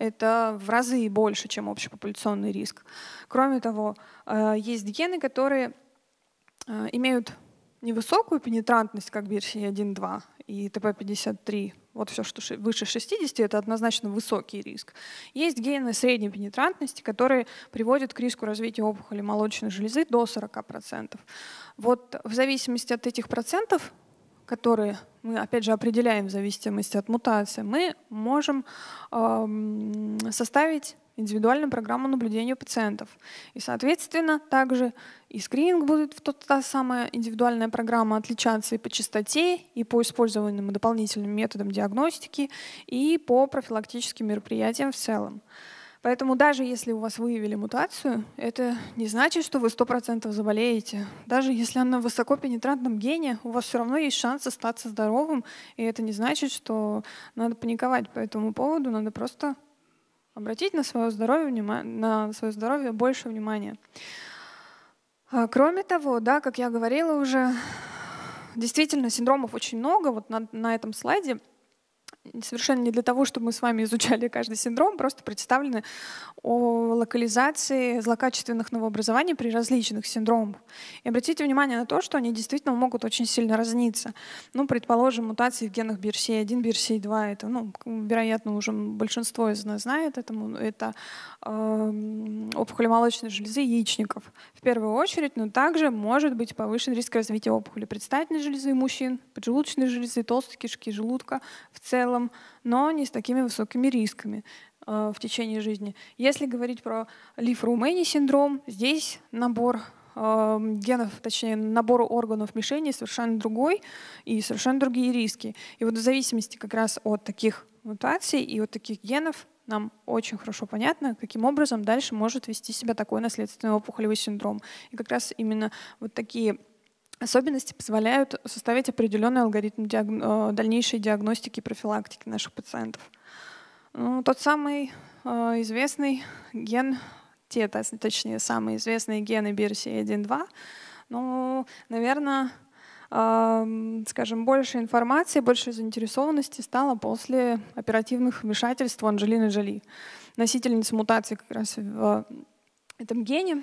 Это в разы больше, чем общепопуляционный риск. Кроме того, э, есть гены, которые э, имеют невысокую пенетрантность, как версии 1.2 и ТП-53, вот все, что выше 60, это однозначно высокий риск. Есть гены средней пенетрантности, которые приводят к риску развития опухоли молочной железы до 40%. Вот в зависимости от этих процентов, которые мы, опять же, определяем в зависимости от мутации, мы можем эм, составить индивидуальную программу наблюдения пациентов. И, соответственно, также и скрининг будет в тот, та самая индивидуальная программа отличаться и по частоте, и по использованным дополнительным методам диагностики, и по профилактическим мероприятиям в целом. Поэтому даже если у вас выявили мутацию, это не значит, что вы 100% заболеете. Даже если она в высокопенетрантном гене, у вас все равно есть шанс остаться здоровым, и это не значит, что надо паниковать по этому поводу, надо просто обратить на свое здоровье, на свое здоровье больше внимания. А, кроме того, да, как я говорила уже, действительно синдромов очень много. Вот на, на этом слайде совершенно не для того, чтобы мы с вами изучали каждый синдром, просто представлены о локализации злокачественных новообразований при различных синдромах. И обратите внимание на то, что они действительно могут очень сильно разниться. Ну, предположим, мутации в генах BRCA1, BRCA2, это, ну, вероятно, уже большинство из нас знает, это, это э, опухоли молочной железы яичников в первую очередь, но также может быть повышен риск развития опухоли предстательной железы у мужчин, поджелудочной железы, толстой кишки, желудка в целом, целом, но не с такими высокими рисками э, в течение жизни. Если говорить про лиф синдром, здесь набор эм, генов, точнее, набор органов мишени совершенно другой и совершенно другие риски. И вот в зависимости как раз от таких мутаций и от таких генов нам очень хорошо понятно, каким образом дальше может вести себя такой наследственный опухолевый синдром. И как раз именно вот такие Особенности позволяют составить определенный алгоритм диаг... Э, дальнейшей диагностики и профилактики наших пациентов. Ну, тот самый э, известный ген, те, точнее, самые известные гены BRCA1-2, ну, наверное, эм, скажем, больше информации, больше заинтересованности стало после оперативных вмешательств Анджелины Джоли, носительницы мутации как раз в этом гене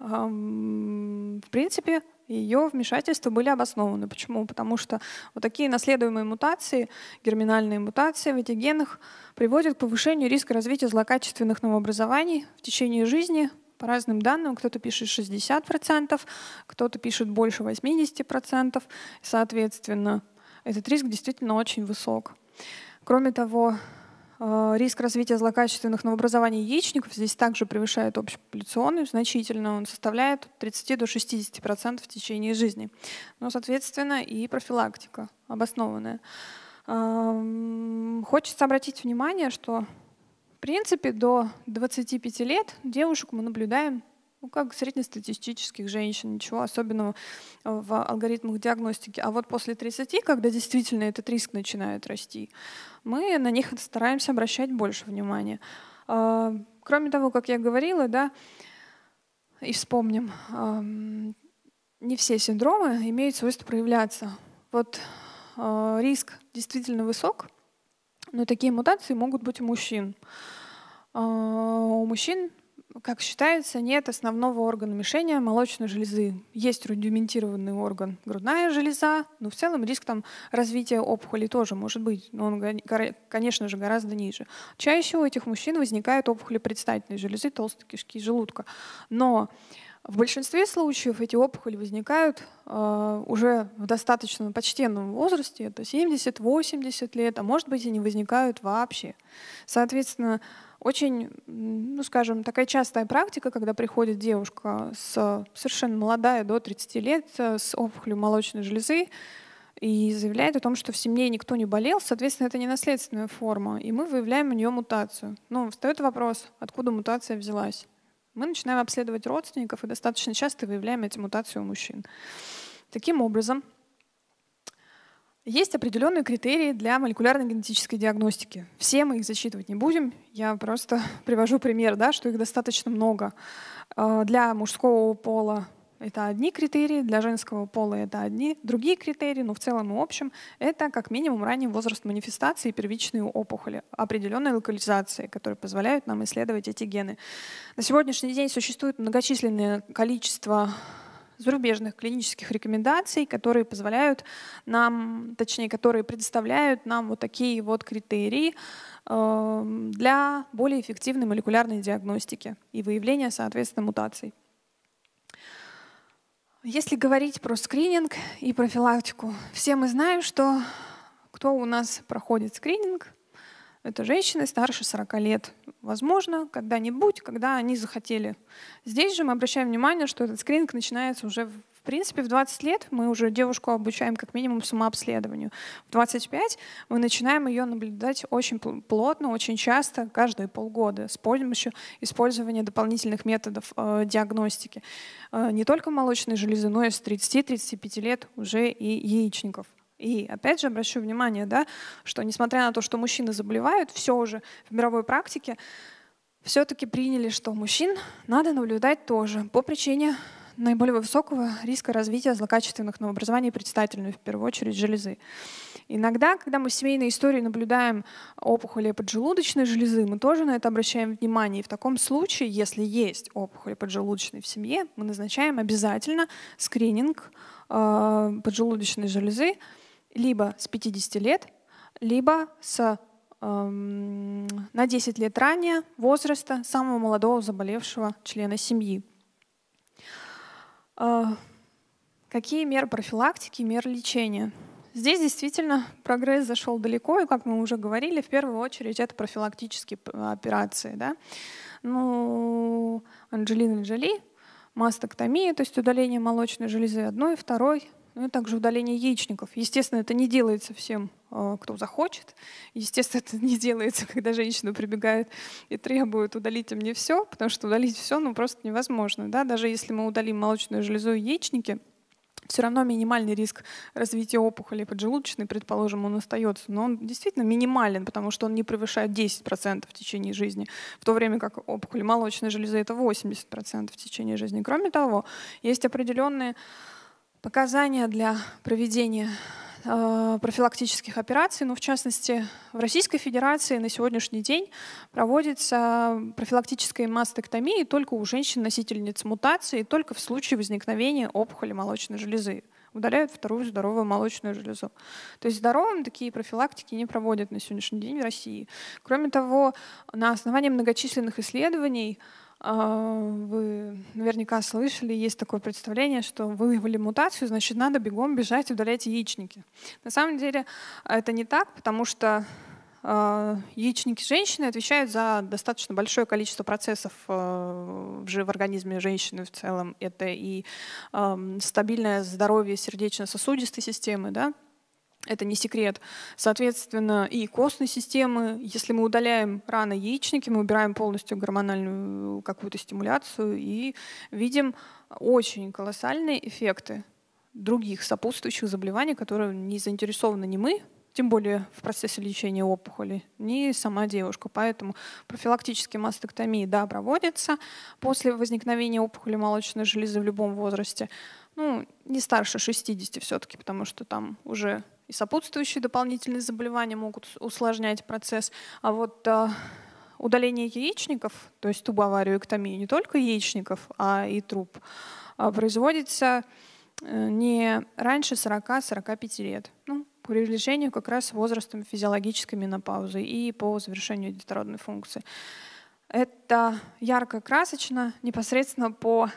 в принципе, ее вмешательства были обоснованы. Почему? Потому что вот такие наследуемые мутации, герминальные мутации в этих генах приводят к повышению риска развития злокачественных новообразований в течение жизни. По разным данным, кто-то пишет 60%, кто-то пишет больше 80%. Соответственно, этот риск действительно очень высок. Кроме того, а, риск развития злокачественных новообразований яичников здесь также превышает общепопуляционный значительно. Он составляет от 30 до 60% в течение жизни. Но, ну, соответственно, и профилактика обоснованная. А, хочется обратить внимание, что в принципе до 25 лет девушек мы наблюдаем ну, как среднестатистических женщин, ничего особенного в алгоритмах диагностики. А вот после 30, когда действительно этот риск начинает расти, мы на них стараемся обращать больше внимания. А, кроме того, как я говорила, да, и вспомним, не все синдромы имеют свойство проявляться. Вот а, риск действительно высок, но такие мутации могут быть у мужчин. А, у мужчин как считается, нет основного органа мешения молочной железы. Есть рудиментированный орган грудная железа, но в целом риск там, развития опухоли тоже может быть, но он, конечно же, гораздо ниже. Чаще у этих мужчин возникают опухоли предстательной железы, толстой кишки, желудка. Но в большинстве случаев эти опухоли возникают э, уже в достаточно почтенном возрасте, это 70-80 лет, а может быть они возникают вообще. Соответственно, очень, ну скажем, такая частая практика, когда приходит девушка с совершенно молодая, до 30 лет, э, с опухолью молочной железы, и заявляет о том, что в семье никто не болел, соответственно, это не наследственная форма, и мы выявляем у нее мутацию. Ну, встает вопрос, откуда мутация взялась. Мы начинаем обследовать родственников и достаточно часто выявляем эти мутации у мужчин. Таким образом, есть определенные критерии для молекулярной генетической диагностики. Все мы их зачитывать не будем. Я просто привожу пример, да, что их достаточно много. А, для мужского пола это одни критерии, для женского пола это одни другие критерии, но в целом и общем это как минимум ранний возраст манифестации и первичные опухоли, определенной локализации, которые позволяют нам исследовать эти гены. На сегодняшний день существует многочисленное количество зарубежных клинических рекомендаций, которые позволяют нам, точнее, которые предоставляют нам вот такие вот критерии эм, для более эффективной молекулярной диагностики и выявления, соответственно, мутаций. Если говорить про скрининг и профилактику, все мы знаем, что кто у нас проходит скрининг – это женщины старше 40 лет. Возможно, когда-нибудь, когда они захотели. Здесь же мы обращаем внимание, что этот скрининг начинается уже в в принципе, в 20 лет мы уже девушку обучаем как минимум самообследованию. В 25 мы начинаем ее наблюдать очень плотно, очень часто, каждые полгода с помощью использования дополнительных методов э, диагностики. Э, не только молочной железы, но и с 30-35 лет уже и яичников. И опять же обращу внимание, да, что несмотря на то, что мужчины заболевают, все уже в мировой практике все-таки приняли, что мужчин надо наблюдать тоже по причине наиболее высокого риска развития злокачественных новообразований предстательной, в первую очередь, железы. Иногда, когда мы в семейной истории наблюдаем опухоли поджелудочной железы, мы тоже на это обращаем внимание. И в таком случае, если есть опухоли поджелудочной в семье, мы назначаем обязательно скрининг э, поджелудочной железы, либо с 50 лет, либо с эм, на 10 лет ранее возраста самого молодого заболевшего члена семьи. Э, какие меры профилактики, меры лечения? Здесь действительно прогресс зашел далеко, и, как мы уже говорили, в первую очередь это профилактические операции. Да? Ну, Анджелина Джоли, мастектомия, то есть удаление молочной железы одной, второй ну и также удаление яичников. Естественно, это не делается всем, э, кто захочет. Естественно, это не делается, когда женщина прибегает и требует удалить мне все, потому что удалить все ну, просто невозможно. Да? Даже если мы удалим молочную железу и яичники, все равно минимальный риск развития опухоли поджелудочной, предположим, он остается, но он действительно минимален, потому что он не превышает 10% в течение жизни, в то время как опухоль молочной железы это 80% в течение жизни. Кроме того, есть определенные показания для проведения э, профилактических операций. Ну, в частности, в Российской Федерации на сегодняшний день проводится профилактическая мастектомия только у женщин-носительниц мутации, только в случае возникновения опухоли молочной железы удаляют вторую здоровую молочную железу. То есть здоровым такие профилактики не проводят на сегодняшний день в России. Кроме того, на основании многочисленных исследований а, вы наверняка слышали, есть такое представление, что выявили мутацию, значит, надо бегом бежать и удалять яичники. На самом деле это не так, потому что а, яичники женщины отвечают за достаточно большое количество процессов а, в организме женщины в целом. Это и стабильное здоровье сердечно-сосудистой системы, да, это не секрет. Соответственно, и костной системы, если мы удаляем рано яичники, мы убираем полностью гормональную э, какую-то стимуляцию и видим очень колоссальные эффекты других сопутствующих заболеваний, которые не заинтересованы ни мы, тем более в процессе лечения опухоли, ни сама девушка. Поэтому профилактические мастектомии, да, проводятся после возникновения опухоли молочной железы в любом возрасте. Ну, не старше 60 все-таки, потому что там уже и сопутствующие дополнительные заболевания могут усложнять процесс. А вот э, удаление яичников, то есть тубовариоэктомия, не только яичников, а и труб, э, производится э, не раньше 40-45 лет. Ну, по приближению как раз возрастом физиологической менопаузы и по завершению детородной функции. Это ярко-красочно, непосредственно по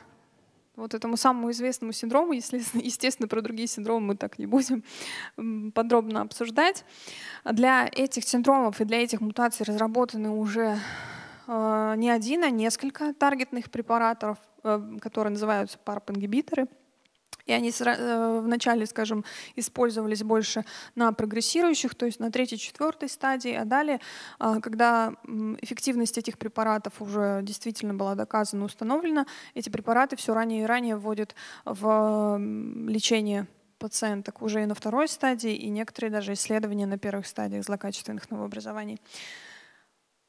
вот этому самому известному синдрому, если, естественно, про другие синдромы мы так не будем подробно обсуждать. Для этих синдромов и для этих мутаций разработаны уже э, не один, а несколько таргетных препаратов, э, которые называются PARP-ингибиторы и они э, вначале, скажем, использовались больше на прогрессирующих, то есть на третьей, четвертой стадии, а далее, а, когда эффективность этих препаратов уже действительно была доказана, установлена, эти препараты все ранее и ранее вводят в лечение пациенток уже и на второй стадии, и некоторые даже исследования на первых стадиях злокачественных новообразований.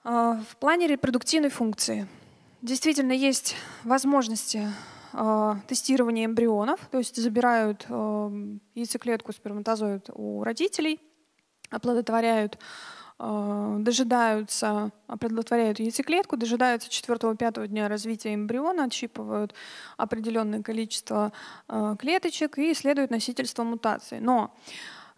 А, в плане репродуктивной функции действительно есть возможности а, тестирование эмбрионов, то есть забирают а, яйцеклетку сперматозоид у родителей, оплодотворяют, а, дожидаются, оплодотворяют яйцеклетку, дожидаются 4-5 дня развития эмбриона, отщипывают определенное количество клеточек и исследуют носительство мутации. Но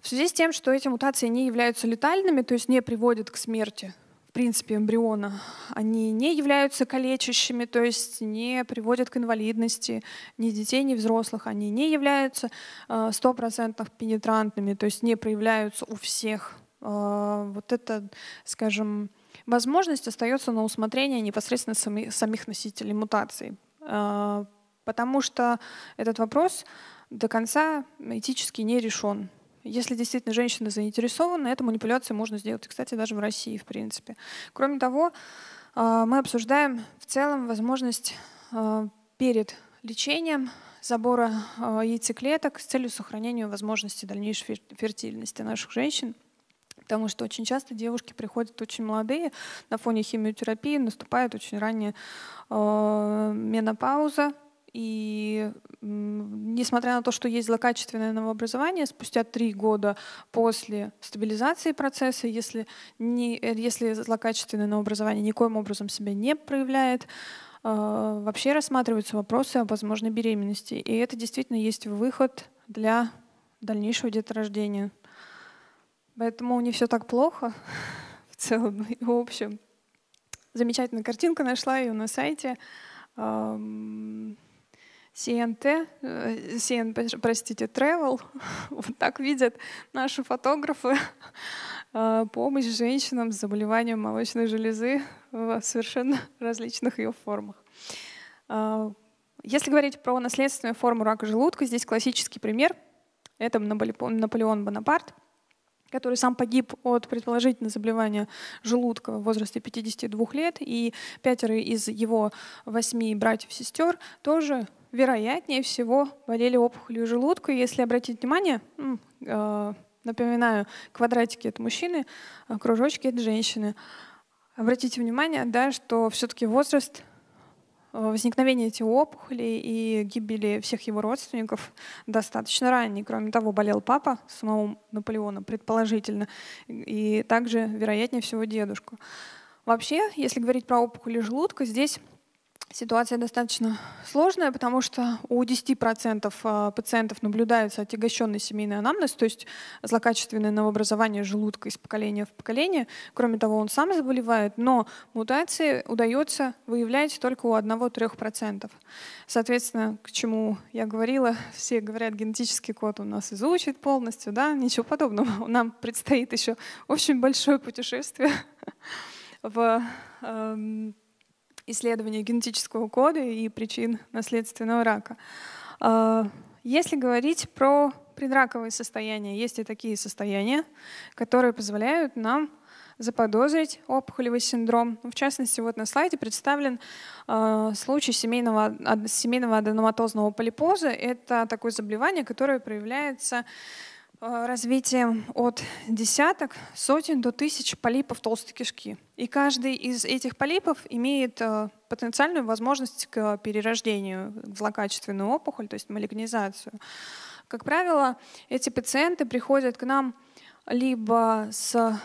в связи с тем, что эти мутации не являются летальными, то есть не приводят к смерти в принципе, эмбриона, они не являются калечащими, то есть не приводят к инвалидности ни детей, ни взрослых, они не являются э, стопроцентно пенетрантными, то есть не проявляются у всех. Э, вот это, скажем, возможность остается на усмотрение непосредственно самих носителей мутаций, э, потому что этот вопрос до конца этически не решен. Если действительно женщина заинтересована, эту манипуляцию можно сделать. Кстати, даже в России, в принципе. Кроме того, а, мы обсуждаем в целом возможность а, перед лечением забора а, яйцеклеток с целью сохранения возможности дальнейшей фертильности наших женщин. Потому что очень часто девушки приходят очень молодые, на фоне химиотерапии наступает очень ранняя менопауза, и несмотря на то, что есть злокачественное новообразование, спустя три года после стабилизации процесса, если, не, э, если злокачественное новообразование никоим образом себя не проявляет, э, вообще рассматриваются вопросы о возможной беременности. И это действительно есть выход для дальнейшего деторождения. Поэтому не все так плохо в целом и в общем. Замечательная картинка нашла ее на сайте. CNT, CN, э, простите, Travel, вот так видят наши фотографы э, помощь женщинам с заболеванием молочной железы в совершенно различных ее формах. Э, если говорить про наследственную форму рака желудка, здесь классический пример — это Наполеон Бонапарт — который сам погиб от предположительного заболевания желудка в возрасте 52 лет, и пятеро из его восьми братьев-сестер тоже, вероятнее всего, болели опухолью желудка. Если обратить внимание, э, напоминаю, квадратики — это мужчины, а кружочки — это женщины. Обратите внимание, да, что все-таки возраст возникновения этих опухолей и гибели всех его родственников достаточно ранней. Кроме того, болел папа самого Наполеона, предположительно, и также, вероятнее всего, дедушка. Вообще, если говорить про опухоли желудка, здесь Ситуация достаточно сложная, потому что у 10% а, пациентов наблюдается отягощенный семейный анамнез, то есть злокачественное новообразование желудка из поколения в поколение. Кроме того, он сам заболевает, но мутации удается выявлять только у 1-3%. Соответственно, к чему я говорила, все говорят, генетический код у нас изучит полностью, да, ничего подобного. Нам предстоит еще очень большое путешествие в эм, исследования генетического кода и причин наследственного рака. А, если говорить про предраковые состояния, есть и такие состояния, которые позволяют нам заподозрить опухолевый синдром. В частности, вот на слайде представлен а, случай семейного, семейного аденоматозного полипоза. Это такое заболевание, которое проявляется Э, развитием от десяток, сотен до тысяч полипов толстой кишки. И каждый из этих полипов имеет э, потенциальную возможность к перерождению в злокачественную опухоль, то есть малигнизацию. Как правило, эти пациенты приходят к нам либо с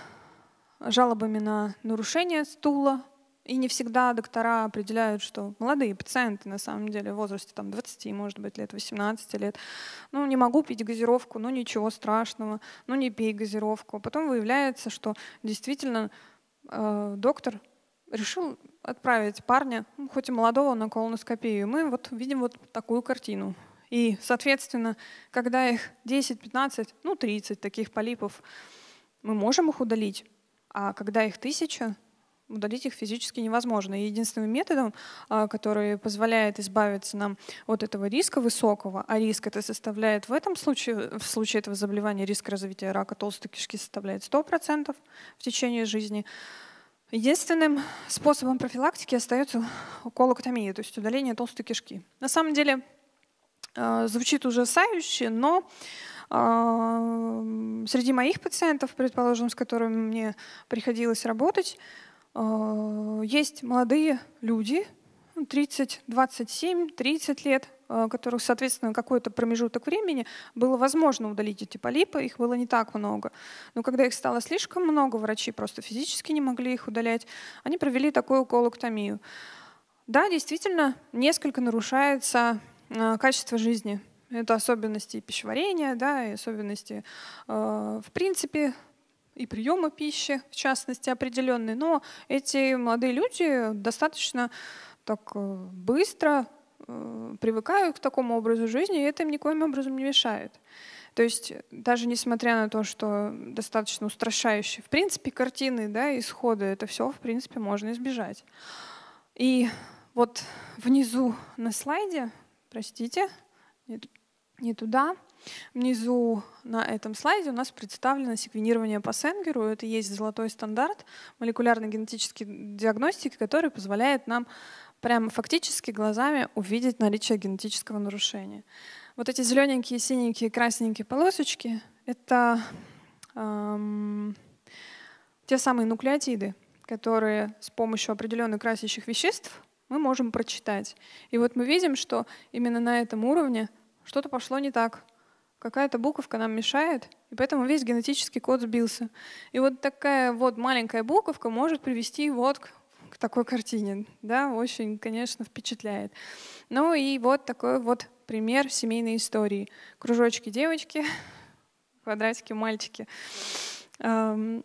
жалобами на нарушение стула, и не всегда доктора определяют, что молодые пациенты, на самом деле, в возрасте там, 20, может быть, лет 18 лет, ну, не могу пить газировку, ну, ничего страшного, ну, не пей газировку. Потом выявляется, что действительно э, доктор решил отправить парня, ну, хоть и молодого, на колоноскопию. мы вот видим вот такую картину. И, соответственно, когда их 10, 15, ну, 30 таких полипов, мы можем их удалить, а когда их тысяча, удалить их физически невозможно. И единственным методом, а, который позволяет избавиться нам от этого риска высокого, а риск это составляет в этом случае, в случае этого заболевания риск развития рака толстой кишки составляет 100% в течение жизни, Единственным способом профилактики остается колоктомия, то есть удаление толстой кишки. На самом деле а, звучит ужасающе, но а, среди моих пациентов, предположим, с которыми мне приходилось работать, Э, есть молодые люди, 30, 27, 30 лет, э, которых, соответственно, какой-то промежуток времени было возможно удалить эти полипы, их было не так много. Но когда их стало слишком много, врачи просто физически не могли их удалять, они провели такую колоктомию. Да, действительно, несколько нарушается э, качество жизни. Это особенности пищеварения, да, и особенности, э, в принципе, и приема пищи, в частности, определенный. Но эти молодые люди достаточно так э, быстро э, привыкают к такому образу жизни, и это им никоим образом не мешает. То есть даже несмотря на то, что достаточно устрашающие, в принципе, картины, да, исходы, это все, в принципе, можно избежать. И вот внизу на слайде, простите, не, не туда, Внизу на этом слайде у нас представлено секвенирование по Сенгеру. Это есть золотой стандарт молекулярно генетической диагностики, который позволяет нам прямо фактически глазами увидеть наличие генетического нарушения. Вот эти зелененькие, синенькие, красненькие полосочки — это эм, те самые нуклеотиды, которые с помощью определенных красящих веществ мы можем прочитать. И вот мы видим, что именно на этом уровне что-то пошло не так — какая-то буковка нам мешает, и поэтому весь генетический код сбился. И вот такая вот маленькая буковка может привести вот к, к такой картине. Да, очень, конечно, впечатляет. Ну и вот такой вот пример семейной истории. Кружочки девочки, квадратики мальчики. Эм,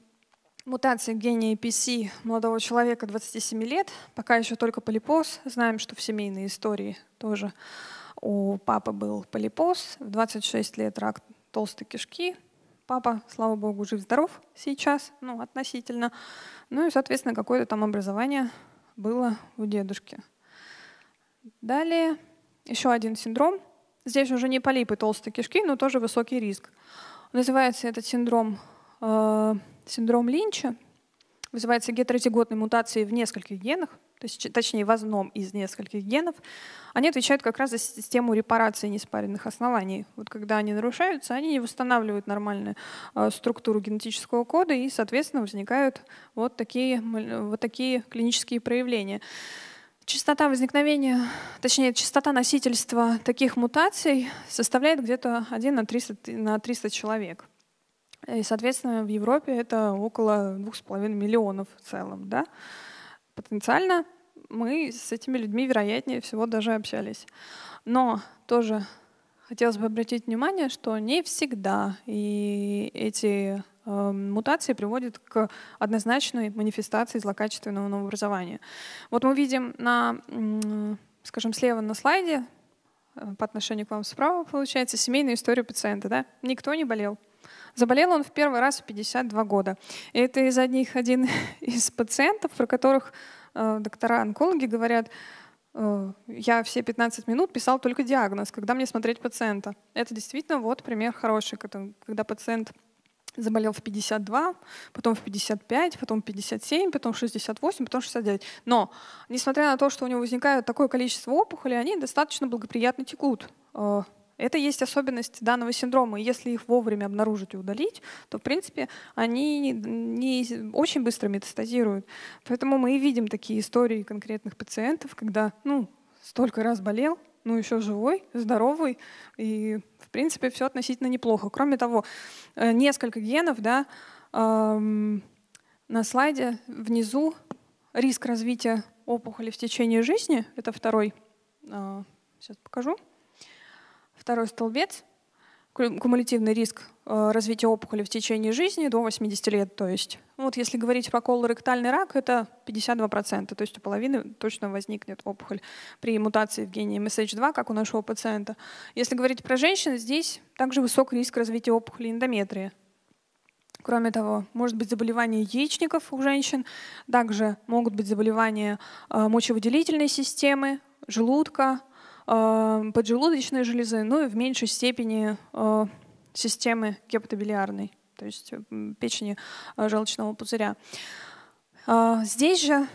Мутация гения PC молодого человека 27 лет, пока еще только полипоз. Знаем, что в семейной истории тоже. У папы был полипоз, в 26 лет рак толстой кишки. Папа, слава богу, жив-здоров сейчас, ну, относительно. Ну и, соответственно, какое-то там образование было у дедушки. Далее еще один синдром. Здесь уже не полипы толстой кишки, но тоже высокий риск. Называется этот синдром э, синдром Линча вызывается гетерозиготной мутацией в нескольких генах, то есть, точнее в одном из нескольких генов, они отвечают как раз за систему репарации неспаренных оснований. Вот когда они нарушаются, они не восстанавливают нормальную а, структуру генетического кода и, соответственно, возникают вот такие, вот такие клинические проявления. Частота возникновения, точнее, частота носительства таких мутаций составляет где-то 1 на 300, на 300 человек. И, соответственно, в Европе это около 2,5 миллионов в целом. Да? Потенциально мы с этими людьми, вероятнее всего, даже общались. Но тоже хотелось бы обратить внимание, что не всегда и эти э, мутации приводят к однозначной манифестации злокачественного новообразования. Вот мы видим на, э, скажем, слева на слайде, э, по отношению к вам справа, получается, семейную историю пациента. Да? Никто не болел, Заболел он в первый раз в 52 года. И это из одних один из пациентов, про которых э, доктора-онкологи говорят, э, я все 15 минут писал только диагноз, когда мне смотреть пациента. Это действительно вот пример хороший, когда пациент заболел в 52, потом в 55, потом в 57, потом в 68, потом в 69. Но, несмотря на то, что у него возникает такое количество опухолей, они достаточно благоприятно текут. Э, это есть особенность данного синдрома, и если их вовремя обнаружить и удалить, то, в принципе, они не очень быстро метастазируют. Поэтому мы и видим такие истории конкретных пациентов, когда, ну, столько раз болел, ну, еще живой, здоровый, и, в принципе, все относительно неплохо. Кроме того, э, несколько генов, да, эм, на слайде внизу риск развития опухоли в течение жизни, это второй, э, сейчас покажу, Второй столбец — кумулятивный риск э, развития опухоли в течение жизни до 80 лет. То есть, вот если говорить про колоректальный рак, это 52%, то есть у половины точно возникнет опухоль при мутации в гене MSH2, как у нашего пациента. Если говорить про женщин, здесь также высок риск развития опухоли эндометрии. Кроме того, может быть заболевание яичников у женщин, также могут быть заболевания э, мочевыделительной системы, желудка, Э, поджелудочной железы, ну и в меньшей степени э, системы гепатобилиарной, то есть э, печени желчного пузыря. Здесь же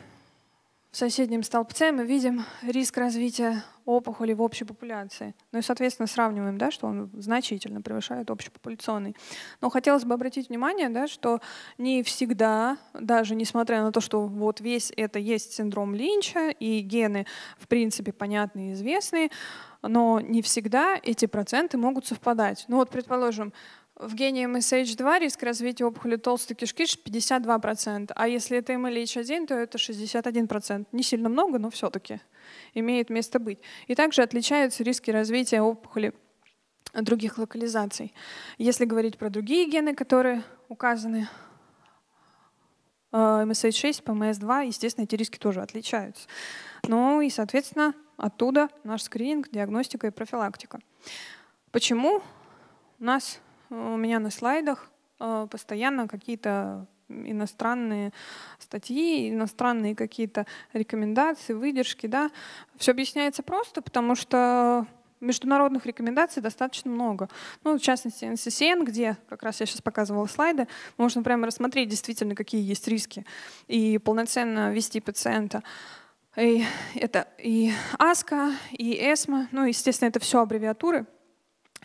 в соседнем столбце мы видим риск развития опухоли в общей популяции. Ну и, соответственно, сравниваем, да, что он значительно превышает общепопуляционный. Но хотелось бы обратить внимание, да, что не всегда, даже несмотря на то, что вот весь это есть синдром Линча и гены, в принципе, понятные и известные, но не всегда эти проценты могут совпадать. Ну вот, предположим, в гене MSH2 риск развития опухоли толстой кишки 52%, а если это MLH1, то это 61%. Не сильно много, но все-таки имеет место быть. И также отличаются риски развития опухоли других локализаций. Если говорить про другие гены, которые указаны, э, МСА6, ПМС2, естественно, эти риски тоже отличаются. Ну и, соответственно, оттуда наш скрининг, диагностика и профилактика. Почему у нас, э, у меня на слайдах э, постоянно какие-то иностранные статьи, иностранные какие-то рекомендации, выдержки, да, все объясняется просто, потому что международных рекомендаций достаточно много. Ну, в частности, NCCN, где, как раз я сейчас показывала слайды, можно прямо рассмотреть действительно, какие есть риски и полноценно вести пациента. И это и АСКА, и ЭСМА, ну, естественно, это все аббревиатуры,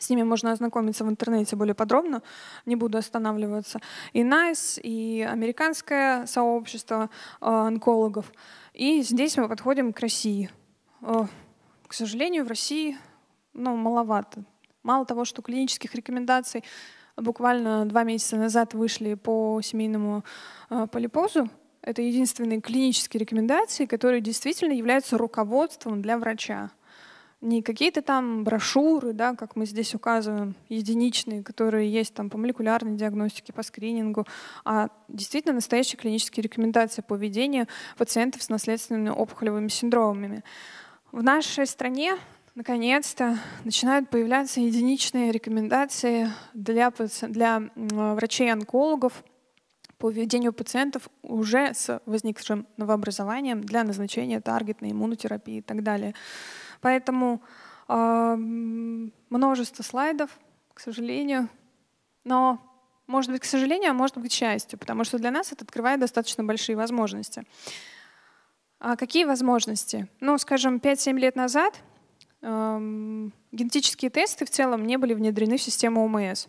с ними можно ознакомиться в интернете более подробно, не буду останавливаться. И NICE, и американское сообщество э, онкологов. И здесь мы подходим к России. Э, к сожалению, в России ну, маловато. Мало того, что клинических рекомендаций буквально два месяца назад вышли по семейному э, полипозу, это единственные клинические рекомендации, которые действительно являются руководством для врача не какие-то там брошюры, да, как мы здесь указываем, единичные, которые есть там по молекулярной диагностике, по скринингу, а действительно настоящие клинические рекомендации по ведению пациентов с наследственными опухолевыми синдромами. В нашей стране наконец-то начинают появляться единичные рекомендации для, для врачей-онкологов по введению пациентов уже с возникшим новообразованием для назначения таргетной иммунотерапии и так далее. Поэтому а, множество слайдов, к сожалению, но может быть, к сожалению, а может быть, к счастью, потому что для нас это открывает достаточно большие возможности. А какие возможности? Ну, скажем, 5-7 лет назад эм, генетические тесты в целом не были внедрены в систему ОМС.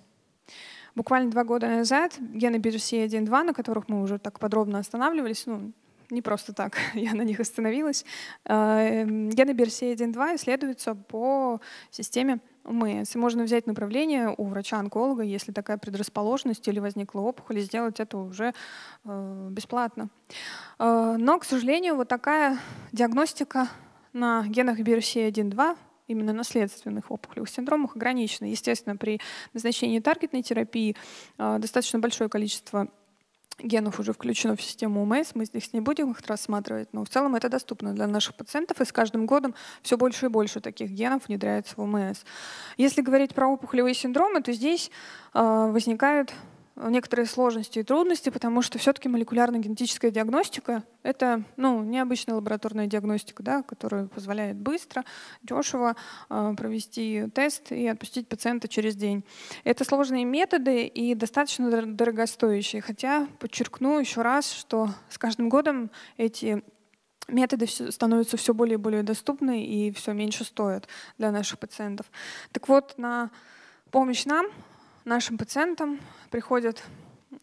Буквально два года назад гены BRCA1-2, на которых мы уже так подробно останавливались, ну, не просто так я на них остановилась. Гены э, эм, BRCA 1.2 исследуются по системе УМС. можно взять направление у врача-онколога, если такая предрасположенность или возникла опухоль, и сделать это уже э, бесплатно. Э, но, к сожалению, вот такая диагностика на генах BRCA 1.2 именно наследственных опухолевых синдромах ограничена. Естественно, при назначении таргетной терапии достаточно большое количество генов уже включено в систему УМС, мы здесь не будем их рассматривать, но в целом это доступно для наших пациентов, и с каждым годом все больше и больше таких генов внедряется в УМС. Если говорить про опухолевые синдромы, то здесь а, возникает Э, некоторые сложности и трудности, потому что все-таки молекулярно-генетическая диагностика — это ну, необычная лабораторная диагностика, да, которая позволяет быстро, дешево э, провести тест и отпустить пациента через день. Это сложные методы и достаточно дорогостоящие, хотя подчеркну еще раз, что с каждым годом эти методы становятся все более и более доступны и все меньше стоят для наших пациентов. Так вот, на помощь нам нашим пациентам приходят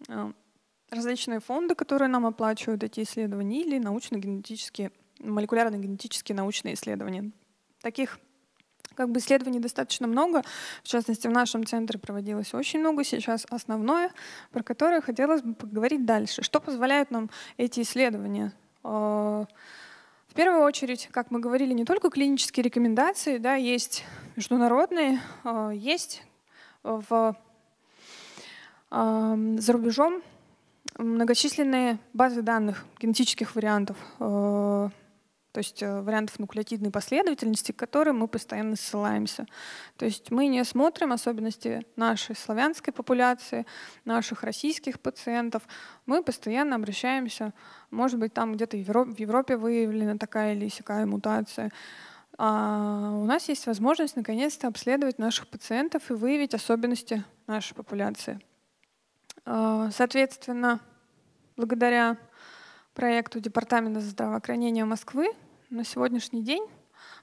э, различные фонды, которые нам оплачивают эти исследования, или научно-генетические, молекулярно-генетические научные исследования. Таких как бы исследований достаточно много. В частности, в нашем центре проводилось очень много. Сейчас основное, про которое хотелось бы поговорить дальше. Что позволяют нам эти исследования? Э, в первую очередь, как мы говорили, не только клинические рекомендации, да, есть международные, э, есть в за рубежом многочисленные базы данных генетических вариантов, э, то есть э, вариантов нуклеотидной последовательности, к которым мы постоянно ссылаемся. То есть мы не смотрим особенности нашей славянской популяции, наших российских пациентов. Мы постоянно обращаемся, может быть, там где-то в Европе выявлена такая или сякая мутация. А у нас есть возможность наконец-то обследовать наших пациентов и выявить особенности нашей популяции. Э, соответственно, благодаря проекту Департамента здравоохранения Москвы на сегодняшний день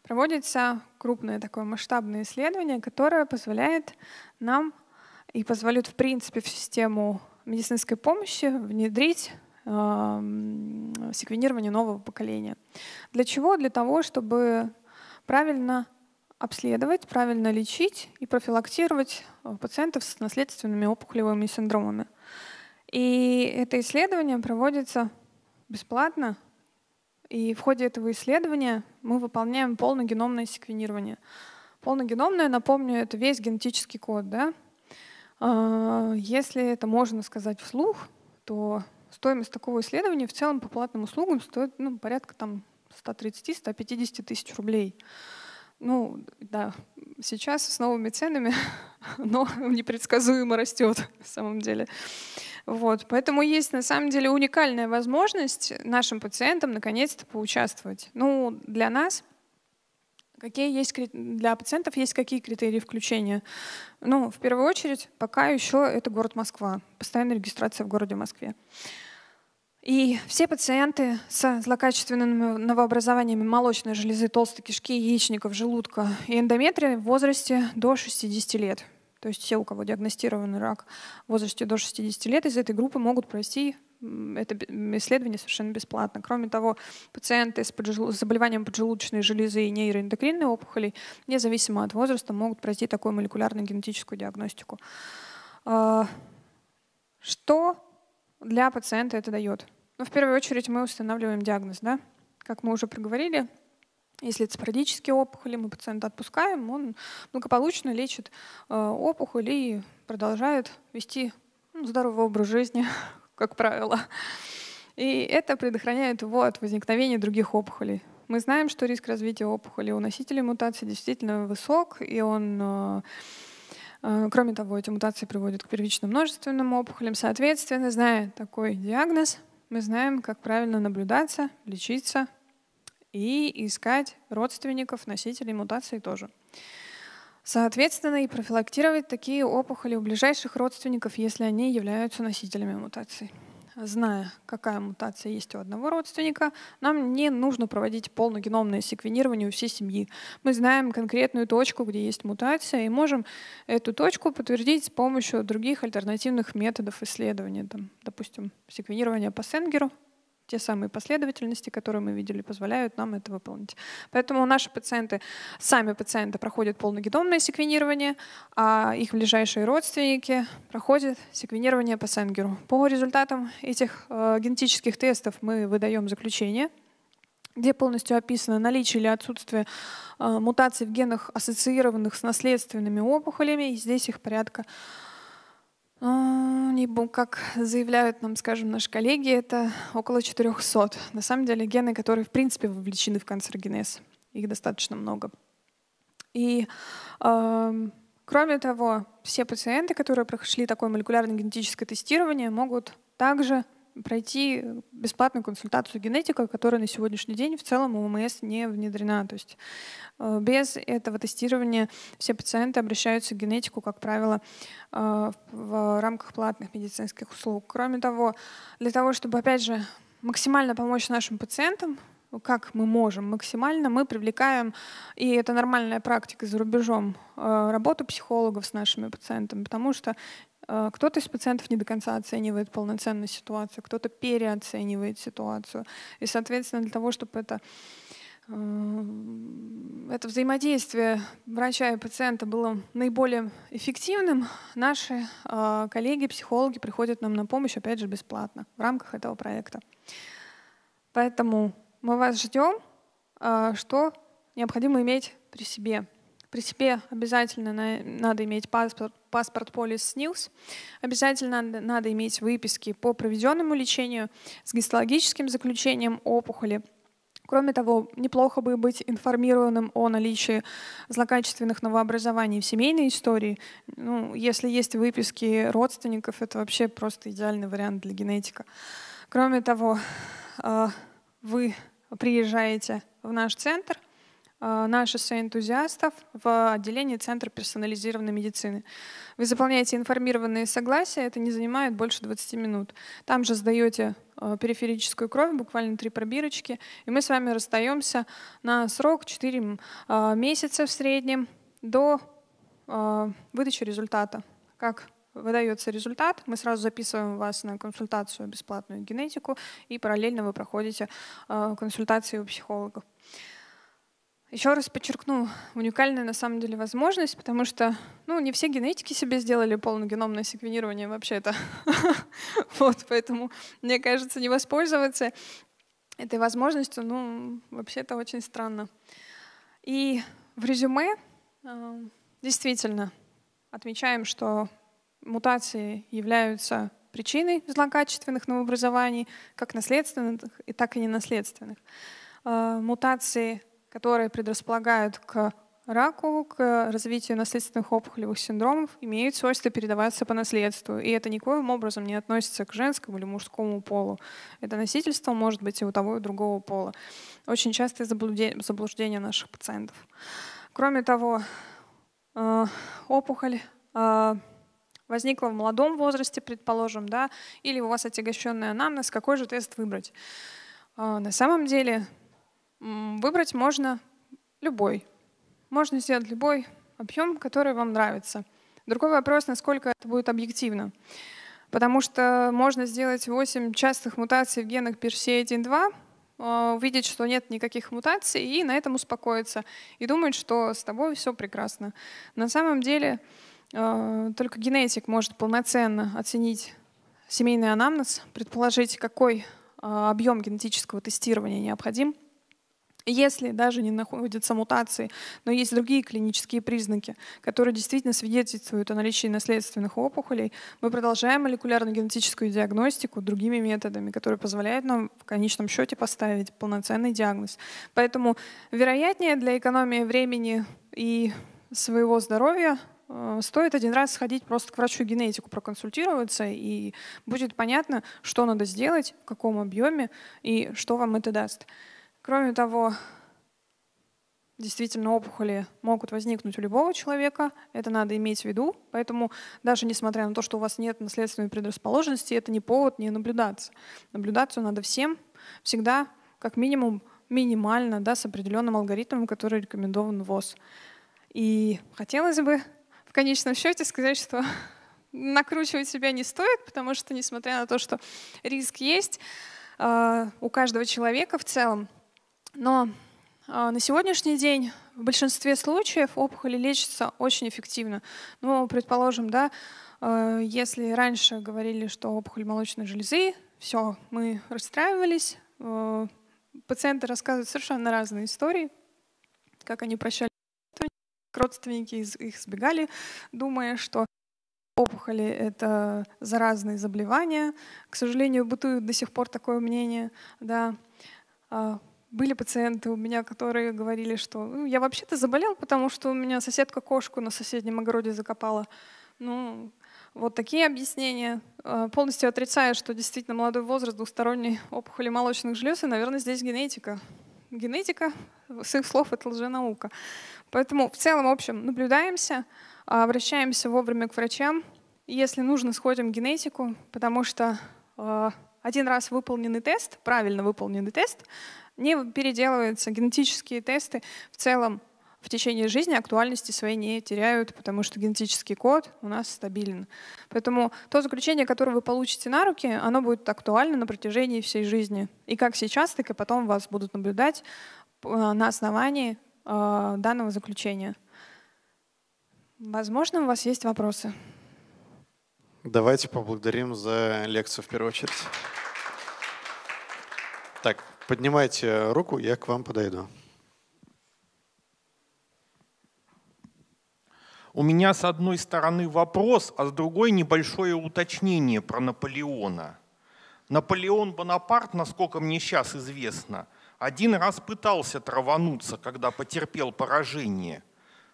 проводится крупное такое масштабное исследование, которое позволяет нам и позволит, в принципе, в систему медицинской помощи внедрить эм, секвенирование нового поколения. Для чего? Для того, чтобы правильно обследовать, правильно лечить и профилактировать пациентов с наследственными опухолевыми синдромами. И это исследование проводится бесплатно. И в ходе этого исследования мы выполняем полногеномное секвенирование. Полногеномное, напомню, это весь генетический код. Да? А, если это можно сказать вслух, то стоимость такого исследования в целом по платным услугам стоит ну, порядка там, 130-150 тысяч рублей. Ну, да, сейчас с новыми ценами, но непредсказуемо растет на самом деле. Вот, поэтому есть на самом деле уникальная возможность нашим пациентам наконец-то поучаствовать. Ну, для нас Какие есть для пациентов есть какие критерии включения? Ну, в первую очередь, пока еще это город Москва, постоянная регистрация в городе Москве. И все пациенты с злокачественными новообразованиями молочной железы, толстой кишки, яичников, желудка и эндометрия в возрасте до 60 лет то есть все, у кого диагностирован рак в возрасте до 60 лет, из этой группы могут пройти это исследование совершенно бесплатно. Кроме того, пациенты с, поджелу... с заболеванием поджелудочной железы и нейроэндокринной опухолей, независимо от возраста, могут пройти такую молекулярно-генетическую диагностику. А, что для пациента это дает? Ну, в первую очередь мы устанавливаем диагноз, да? Как мы уже проговорили, если это спорадические опухоли, мы пациента отпускаем, он благополучно лечит э, опухоль и продолжает вести ну, здоровый образ жизни, как правило. И это предохраняет его от возникновения других опухолей. Мы знаем, что риск развития опухоли у носителей мутации действительно высок, и он э, э, Кроме того, эти мутации приводят к первичным множественным опухолям. Соответственно, зная такой диагноз, мы знаем, как правильно наблюдаться, лечиться, и искать родственников носителей мутации тоже. Соответственно, и профилактировать такие опухоли у ближайших родственников, если они являются носителями мутаций. Зная, какая мутация есть у одного родственника, нам не нужно проводить полногеномное секвенирование у всей семьи. Мы знаем конкретную точку, где есть мутация, и можем эту точку подтвердить с помощью других альтернативных методов исследования. Там, допустим, секвенирование по Сенгеру, те самые последовательности, которые мы видели, позволяют нам это выполнить. Поэтому наши пациенты, сами пациенты проходят полногеномное секвенирование, а их ближайшие родственники проходят секвенирование по Сенгеру. По результатам этих э, генетических тестов мы выдаем заключение, где полностью описано наличие или отсутствие э, мутаций в генах, ассоциированных с наследственными опухолями. И здесь их порядка ну, как заявляют нам, скажем, наши коллеги, это около 400. На самом деле гены, которые в принципе вовлечены в канцерогенез. Их достаточно много. И э, кроме того, все пациенты, которые прошли такое молекулярно-генетическое тестирование, могут также пройти бесплатную консультацию генетика, которая на сегодняшний день в целом у ОМС не внедрена. То есть э, без этого тестирования все пациенты обращаются к генетику, как правило, э, в рамках платных медицинских услуг. Кроме того, для того, чтобы, опять же, максимально помочь нашим пациентам, как мы можем максимально, мы привлекаем, и это нормальная практика за рубежом, э, работу психологов с нашими пациентами, потому что Э, кто-то из пациентов не до конца оценивает полноценную ситуацию, кто-то переоценивает ситуацию. И, соответственно, для того, чтобы это эм, это взаимодействие врача и пациента было наиболее эффективным, наши э, коллеги, психологи приходят нам на помощь, опять же, бесплатно в рамках этого проекта. Поэтому мы вас ждем, э, что необходимо иметь при себе. При себе обязательно надо иметь паспорт, паспорт полис СНИЛС. Обязательно надо иметь выписки по проведенному лечению с гистологическим заключением опухоли. Кроме того, неплохо бы быть информированным о наличии злокачественных новообразований в семейной истории. Ну, если есть выписки родственников, это вообще просто идеальный вариант для генетика. Кроме того, а, вы приезжаете в наш центр, Э, наши соэнтузиастов в отделении Центра персонализированной медицины. Вы заполняете информированные согласия, это не занимает больше 20 минут. Там же сдаете э, периферическую кровь, буквально три пробирочки, и мы с вами расстаемся на срок 4 э, месяца в среднем до выдачи результата. Как выдается результат, мы сразу записываем вас на консультацию бесплатную генетику, и параллельно вы проходите консультации у психологов. Еще раз подчеркну, уникальная на самом деле возможность, потому что ну, не все генетики себе сделали полногеномное секвенирование вообще-то. вот, поэтому, мне кажется, не воспользоваться этой возможностью, ну, вообще-то очень странно. И в резюме э, действительно отмечаем, что мутации являются причиной злокачественных новообразований, как наследственных, и так и ненаследственных. Э, мутации которые предрасполагают к раку, к развитию наследственных опухолевых синдромов, имеют свойство передаваться по наследству. И это никоим образом не относится к женскому или мужскому полу. Это носительство может быть и у того, и у другого пола. Очень частое заблуждение наших пациентов. Кроме того, э, опухоль э, возникла в молодом возрасте, предположим, да, или у вас отягощенный анамнез, какой же тест выбрать? Э, на самом деле Выбрать можно любой. Можно сделать любой объем, который вам нравится. Другой вопрос, насколько это будет объективно. Потому что можно сделать 8 частых мутаций в генах PRC1-2, а, увидеть, что нет никаких мутаций, и на этом успокоиться. И думать, что с тобой все прекрасно. На самом деле а, только генетик может полноценно оценить семейный анамнез, предположить, какой а, объем генетического тестирования необходим если даже не находятся мутации, но есть другие клинические признаки, которые действительно свидетельствуют о наличии наследственных опухолей, мы продолжаем молекулярно-генетическую диагностику другими методами, которые позволяют нам в конечном счете поставить полноценный диагноз. Поэтому вероятнее для экономии времени и своего здоровья э, стоит один раз сходить просто к врачу-генетику, проконсультироваться, и будет понятно, что надо сделать, в каком объеме и что вам это даст. Кроме того, действительно опухоли могут возникнуть у любого человека, это надо иметь в виду, поэтому даже несмотря на то, что у вас нет наследственной предрасположенности, это не повод не наблюдаться. Наблюдаться надо всем, всегда как минимум минимально, да, с определенным алгоритмом, который рекомендован ВОЗ. И хотелось бы в конечном счете сказать, что накручивать себя не стоит, потому что, несмотря на то, что риск есть, а, у каждого человека в целом но а, на сегодняшний день в большинстве случаев опухоли лечатся очень эффективно. Ну, предположим, да, э, если раньше говорили, что опухоль молочной железы, все, мы расстраивались, э, пациенты рассказывают совершенно разные истории, как они прощали родственники их сбегали, думая, что опухоли — это заразные заболевания. К сожалению, бытует до сих пор такое мнение. Да. А, были пациенты у меня, которые говорили, что ну, я вообще-то заболел, потому что у меня соседка кошку на соседнем огороде закопала. Ну, вот такие объяснения. Э, полностью отрицая, что действительно молодой возраст двусторонней опухоли молочных желез, и, наверное, здесь генетика. Генетика, с их слов, это лженаука. Поэтому в целом, в общем, наблюдаемся, а обращаемся вовремя к врачам. Если нужно, сходим к генетику, потому что э, один раз выполненный тест, правильно выполненный тест, не переделываются. Генетические тесты в целом в течение жизни актуальности своей не теряют, потому что генетический код у нас стабилен. Поэтому то заключение, которое вы получите на руки, оно будет актуально на протяжении всей жизни. И как сейчас, так и потом вас будут наблюдать э, на основании э, данного заключения. Возможно, у вас есть вопросы. Давайте поблагодарим за лекцию в первую очередь. Так, Поднимайте руку, я к вам подойду. У меня с одной стороны вопрос, а с другой небольшое уточнение про Наполеона. Наполеон Бонапарт, насколько мне сейчас известно, один раз пытался травануться, когда потерпел поражение.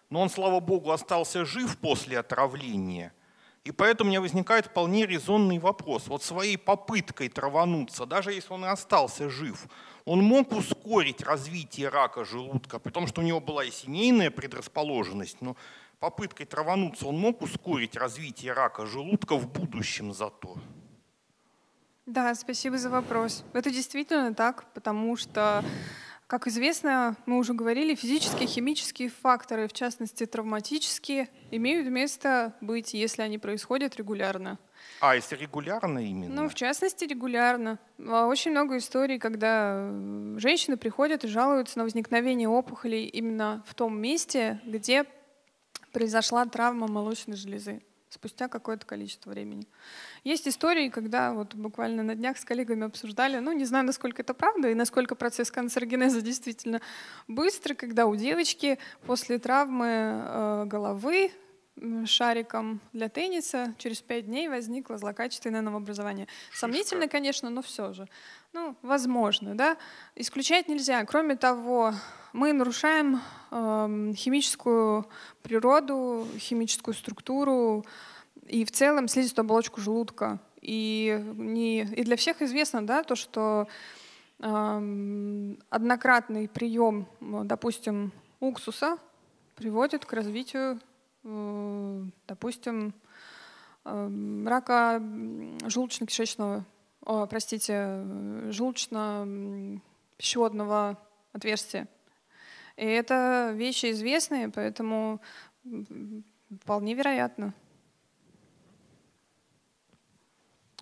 Но он, слава богу, остался жив после отравления – и поэтому у меня возникает вполне резонный вопрос. Вот своей попыткой травануться, даже если он и остался жив, он мог ускорить развитие рака желудка, при том, что у него была и семейная предрасположенность, но попыткой травануться он мог ускорить развитие рака желудка в будущем зато? Да, спасибо за вопрос. Это действительно так, потому что как известно, мы уже говорили, физические химические факторы, в частности травматические, имеют место быть, если они происходят регулярно. А, если регулярно именно? Ну, в частности, регулярно. А очень много историй, когда женщины приходят и жалуются на возникновение опухолей именно в том месте, где произошла травма молочной железы спустя какое-то количество времени. Есть истории, когда вот буквально на днях с коллегами обсуждали, ну не знаю, насколько это правда и насколько процесс канцерогенеза действительно быстрый, когда у девочки после травмы э, головы шариком для тенниса, через пять дней возникло злокачественное новообразование. Сомнительно, конечно, но все же. Ну, возможно, да. Исключать нельзя. Кроме того, мы нарушаем э, химическую природу, химическую структуру и в целом слизистую оболочку желудка. И, не, и для всех известно, да, то, что э, однократный прием, допустим, уксуса приводит к развитию допустим, эм, рака желудочно-кишечного, о, простите, э, желудочно-пищеводного отверстия. И это вещи известные, поэтому вполне вероятно.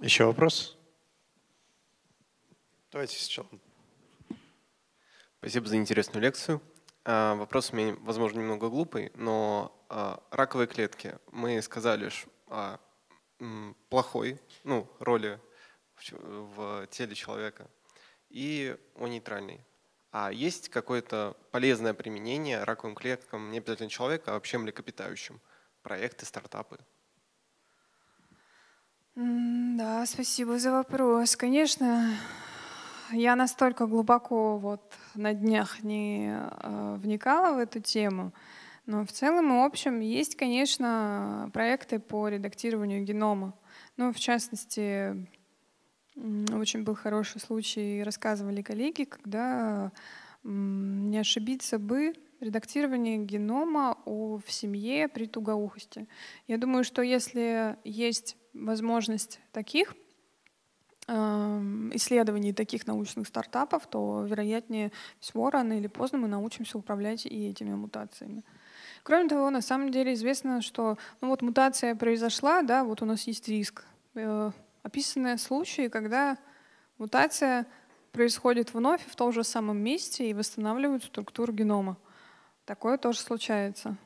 Еще вопрос? Давайте сначала. Спасибо за интересную лекцию. А, вопрос у меня, возможно, немного глупый, но а, раковые клетки. Мы сказали лишь о а, плохой ну, роли в теле человека и о нейтральной. А есть какое-то полезное применение раковым клеткам, не обязательно человека, а вообще млекопитающим? Проекты, стартапы? Да, спасибо за вопрос. Конечно, я настолько глубоко вот на днях не а, вникала в эту тему, но в целом и общем есть, конечно, проекты по редактированию генома. Ну, в частности, очень был хороший случай, рассказывали коллеги, когда не ошибиться бы, редактирование генома у в семье при тугоухости. Я думаю, что если есть возможность таких эм, исследований таких научных стартапов, то, вероятнее всего, рано или поздно мы научимся управлять и этими мутациями. Кроме того, на самом деле известно, что ну вот мутация произошла, да, вот у нас есть риск. Э, описаны случаи, когда мутация происходит вновь в том же самом месте и восстанавливают структуру генома. Такое тоже случается.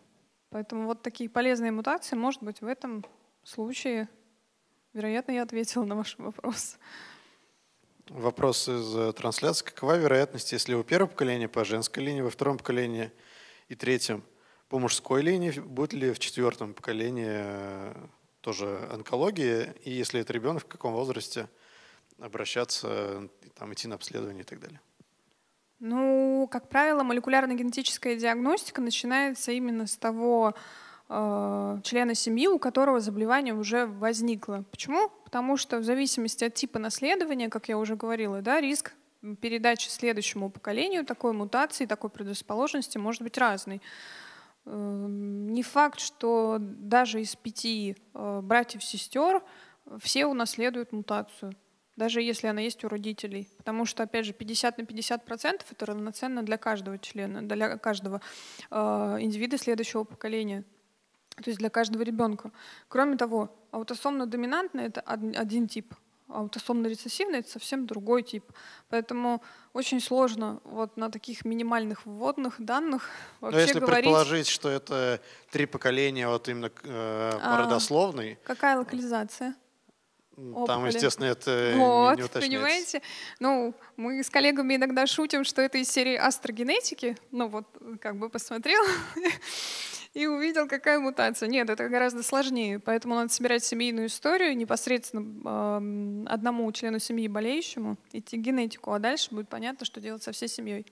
Поэтому вот такие полезные мутации, может быть, в этом случае, вероятно, я ответила на ваш вопрос. Вопрос из э, трансляции. Какова вероятность, если у первого поколения по женской линии, во втором поколении и третьем – по мужской линии будет ли в четвертом поколении э, тоже онкология, и если это ребенок, в каком возрасте обращаться, там, идти на обследование и так далее? Ну, как правило, молекулярно-генетическая диагностика начинается именно с того э, члена семьи, у которого заболевание уже возникло. Почему? Потому что в зависимости от типа наследования, как я уже говорила, да, риск передачи следующему поколению такой мутации, такой предрасположенности может быть разный. Эм, не факт, что даже из пяти э, братьев-сестер э, все унаследуют мутацию, даже если она есть у родителей. Потому что, опять же, 50 на 50 процентов это равноценно для каждого члена, для каждого э, индивида следующего поколения. То есть для каждого ребенка. Кроме того, аутосомно-доминантный это один тип аутосомно-рецессивный – это совсем другой тип. Поэтому очень сложно вот на таких минимальных вводных данных ну, вообще Но если говорить... предположить, что это три поколения вот именно э, а, Какая локализация? Опухоли. Там, естественно, это вот, не уточняется. понимаете? Ну, мы с коллегами иногда шутим, что это из серии астрогенетики. Ну вот, как бы посмотрел и увидел, какая мутация. Нет, это гораздо сложнее. Поэтому надо собирать семейную историю непосредственно одному члену семьи болеющему, идти генетику, а дальше будет понятно, что делать со всей семьей.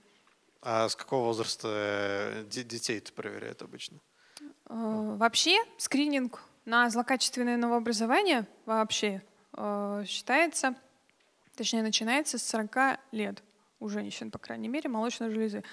А с какого возраста э, детей это проверяют обычно? Э, вообще скрининг на злокачественное новообразование вообще э, считается, точнее начинается с 40 лет у женщин, по крайней мере, молочной железы.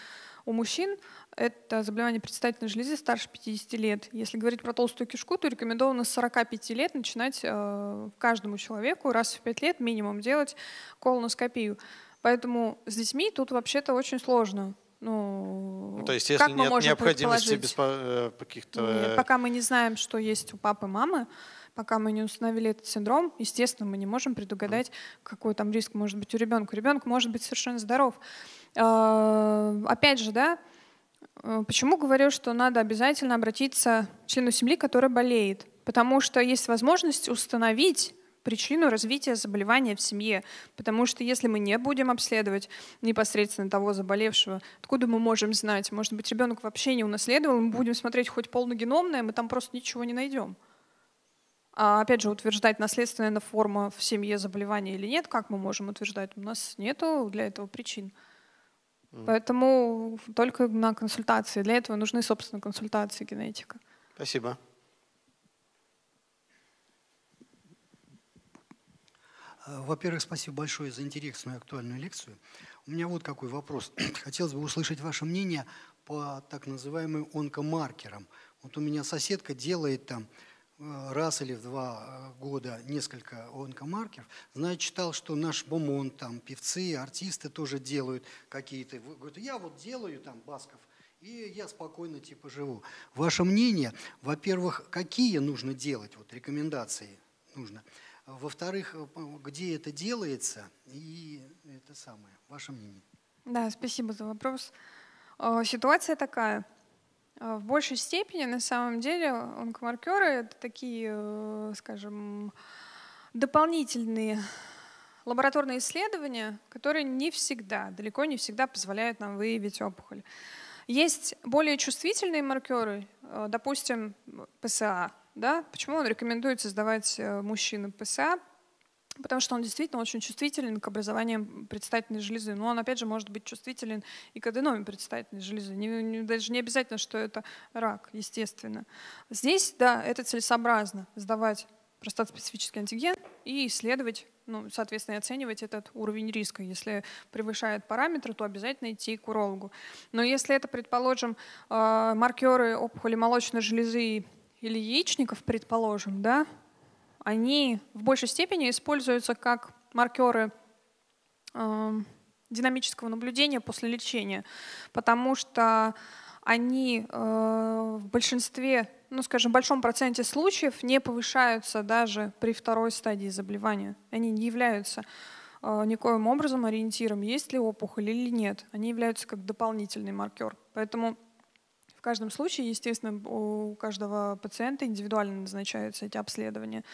У мужчин это заболевание предстательной железы старше 50 лет. Если говорить про толстую кишку, то рекомендовано с 45 лет начинать э, каждому человеку раз в 5 лет минимум делать колоноскопию. Поэтому с детьми тут вообще-то очень сложно. Ну, ну, то есть, если как мы нет можем необходимости без э, каких-то... Нет, пока мы не знаем, что есть у папы и мамы, пока мы не установили этот синдром, естественно, мы не можем предугадать, какой там риск может быть у ребенка. Ребенок может быть совершенно здоров. Э, опять же, да, Э, почему говорю, что надо обязательно обратиться к члену семьи, который болеет? Потому что есть возможность установить причину развития заболевания в семье. Потому что если мы не будем обследовать непосредственно того заболевшего, откуда мы можем знать? Может быть, ребенок вообще не унаследовал, мы будем смотреть хоть полногеномное, мы там просто ничего не найдем. А опять же, утверждать, наследственная форма в семье заболевания или нет, как мы можем утверждать? У нас нет для этого причин. Поэтому только на консультации. Для этого нужны, собственно, консультации генетика. Спасибо. А, во-первых, спасибо большое за интересную и актуальную лекцию. У меня вот какой вопрос. Хотелось бы услышать ваше мнение по так называемым онкомаркерам. Вот у меня соседка делает там Э, раз или в два э, года несколько онкомаркеров. Знаю, читал, что наш бомон, там, певцы, артисты тоже делают какие-то. Говорит, я вот делаю, там, Басков, и я спокойно, типа, живу. Ваше мнение, во-первых, какие нужно делать, вот рекомендации нужно. Во-вторых, э, где это делается, и это самое, ваше мнение. Да, спасибо за вопрос. Ситуация такая – а, в большей степени, на самом деле, онкомаркеры — это такие, э, скажем, дополнительные лабораторные исследования, которые не всегда, далеко не всегда позволяют нам выявить опухоль. Есть более чувствительные маркеры, э, допустим, ПСА. Да? Почему он рекомендует создавать э, мужчинам ПСА? потому что он действительно очень чувствителен к образованию предстательной железы. Но он, опять же, может быть чувствителен и к аденоме предстательной железы. Не, не, даже не обязательно, что это рак, естественно. Здесь, да, это целесообразно сдавать простатоспецифический антиген и исследовать, ну, соответственно, и оценивать этот уровень риска. Если превышает параметры, то обязательно идти к урологу. Но если это, предположим, э, маркеры опухоли молочной железы или яичников, предположим, да, они в большей степени используются как маркеры эм, динамического наблюдения после лечения, потому что они э, в большинстве, ну, скажем, в большом проценте случаев не повышаются даже при второй стадии заболевания. Они не являются э, никоим образом ориентиром, есть ли опухоль или нет. Они являются как дополнительный маркер. Поэтому в каждом случае, естественно, у каждого пациента индивидуально назначаются эти обследования.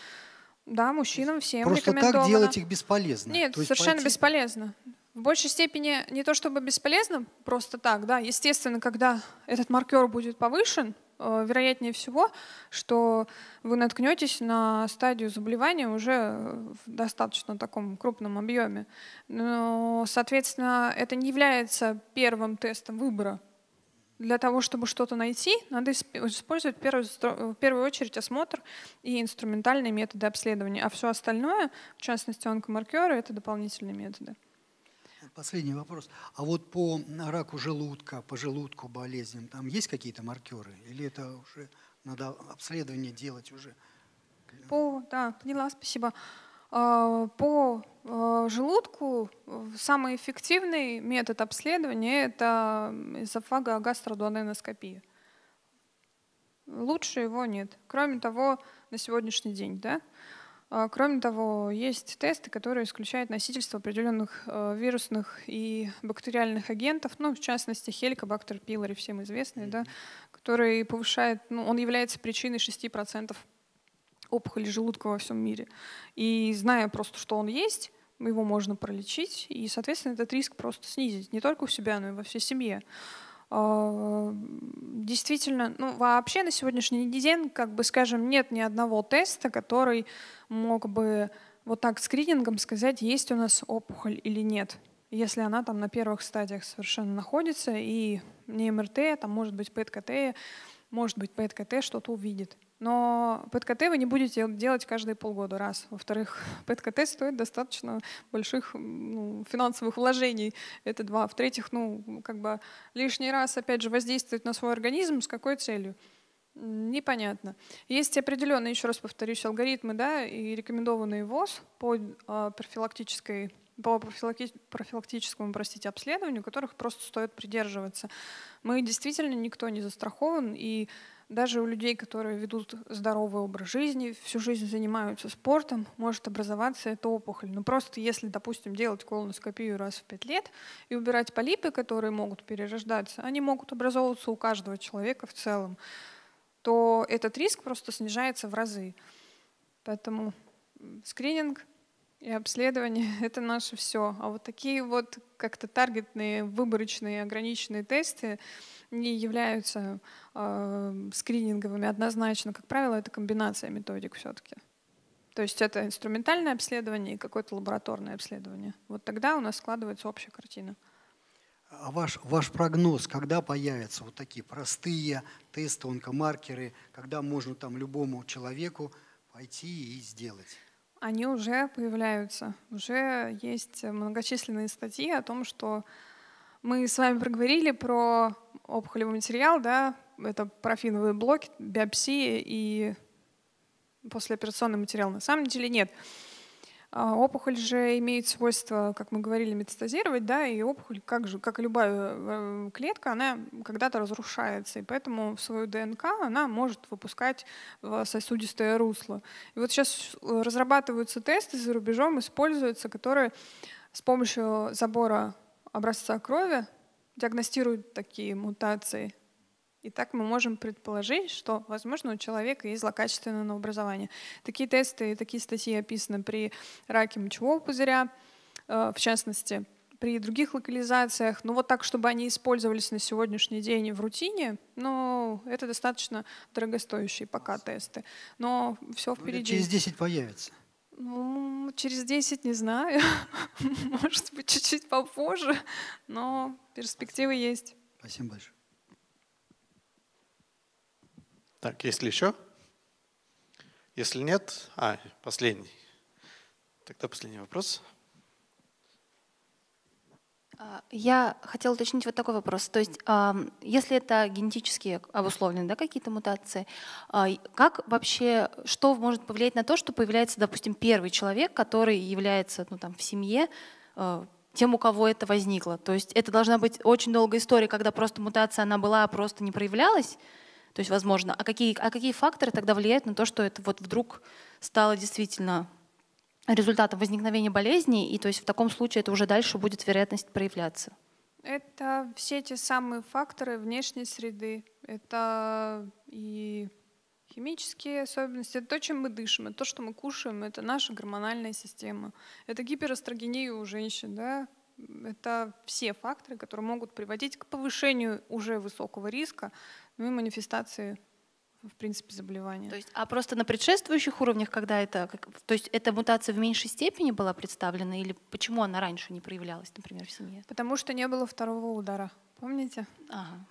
Да, мужчинам всем Просто так делать их бесполезно. Нет, То совершенно пойти... бесполезно. В большей степени не то чтобы бесполезно, просто так, да. Естественно, когда этот маркер будет повышен, э, вероятнее всего, что вы наткнетесь на стадию заболевания уже в достаточно таком крупном объеме. Но, соответственно, это не является первым тестом выбора для того, чтобы что-то найти, надо использовать э, в первую, очередь осмотр и инструментальные методы обследования, а все остальное, в частности онкомаркеры, это дополнительные методы. Последний вопрос. А вот по раку желудка, по желудку болезням, там есть какие-то маркеры? Или это уже надо обследование делать уже? По, да, поняла, спасибо. Э, по э, желудку э, самый эффективный метод обследования – это эзофагогастродуоденоскопия. Лучше его нет. Кроме того, на сегодняшний день, да? Кроме того, есть тесты, которые исключают носительство определенных вирусных и бактериальных агентов, ну, в частности, хеликобактер пилори, всем известный, да, который повышает, ну, он является причиной 6% опухоли желудка во всем мире. И зная просто, что он есть, его можно пролечить, и, соответственно, этот риск просто снизить не только у себя, но и во всей семье. А, действительно, ну, вообще на сегодняшний день, как бы скажем, нет ни одного теста, который мог бы вот так скринингом сказать, есть у нас опухоль или нет если она там на первых стадиях совершенно находится, и не МРТ, а там может быть ПЭТ-КТ, может быть ПЭТ-КТ что-то увидит. Но ПТКТ вы не будете делать каждые полгода, раз. Во-вторых, ПТКТ стоит достаточно больших ну, финансовых вложений, это два. В-третьих, ну, как бы лишний раз, опять же, воздействовать на свой организм с какой целью? Непонятно. Есть определенные, еще раз повторюсь, алгоритмы, да, и рекомендованные ВОЗ по а, профилактической по профилактическому простите, обследованию, которых просто стоит придерживаться. Мы действительно никто не застрахован, и даже у людей, которые ведут здоровый образ жизни, всю жизнь занимаются спортом, может образоваться эта опухоль. Но просто если, допустим, делать колоноскопию раз в пять лет и убирать полипы, которые могут перерождаться, они могут образовываться у каждого человека в целом, то этот риск просто снижается в разы. Поэтому скрининг и обследование — это наше все. А вот такие вот как-то таргетные, выборочные, ограниченные тесты не являются э, скрининговыми однозначно. Как правило, это комбинация методик все-таки. То есть это инструментальное обследование и какое-то лабораторное обследование. Вот тогда у нас складывается общая картина. А ваш, ваш прогноз, когда появятся вот такие простые тесты, онкомаркеры, когда можно там любому человеку пойти и сделать? они уже появляются. Уже есть многочисленные статьи о том, что мы с вами проговорили про опухолевый материал, да, это парафиновые блоки, биопсии и послеоперационный материал. На самом деле Нет. А, опухоль же имеет свойство, как мы говорили, метастазировать, да, и опухоль, как же, как и любая э, клетка, она когда-то разрушается, и поэтому свою ДНК она может выпускать в э, сосудистое русло. И вот сейчас э, разрабатываются тесты за рубежом, используются, которые с помощью забора образца крови диагностируют такие мутации Итак, мы можем предположить, что, возможно, у человека есть злокачественное образование. Такие тесты и такие статьи описаны при раке мочевого пузыря, э, в частности, при других локализациях. Но ну, вот так, чтобы они использовались на сегодняшний день в рутине, ну, это достаточно дорогостоящие пока тесты. Но все ну, впереди. Через 10 появится. Ну, через 10 не знаю. Может быть, чуть-чуть попозже, но перспективы есть. Спасибо большое. Так, есть ли еще? Если нет, а, последний. Тогда последний вопрос. А, я хотела уточнить вот такой вопрос. То есть, если это генетически обусловлены да, какие-то мутации, а, как вообще, что может повлиять на то, что появляется, допустим, первый человек, который является ну, там, в семье а, тем, у кого это возникло? То есть это должна быть очень долгая история, когда просто мутация она была, а просто не проявлялась? То есть, возможно, а какие, а какие факторы тогда влияют на то, что это вот вдруг стало действительно результатом возникновения болезни, и то есть в таком случае это уже дальше будет вероятность проявляться? Это все те самые факторы внешней среды. Это и химические особенности, это то, чем мы дышим, это то, что мы кушаем, это наша гормональная система. Это гиперэстрогения у женщин, да, это все факторы, которые могут приводить к повышению уже высокого риска ну и манифестации в принципе, заболевания. То есть, а просто на предшествующих уровнях, когда это, как, то есть эта мутация в меньшей степени была представлена, или почему она раньше не проявлялась, например, в семье? Потому что не было второго удара, помните? Ага.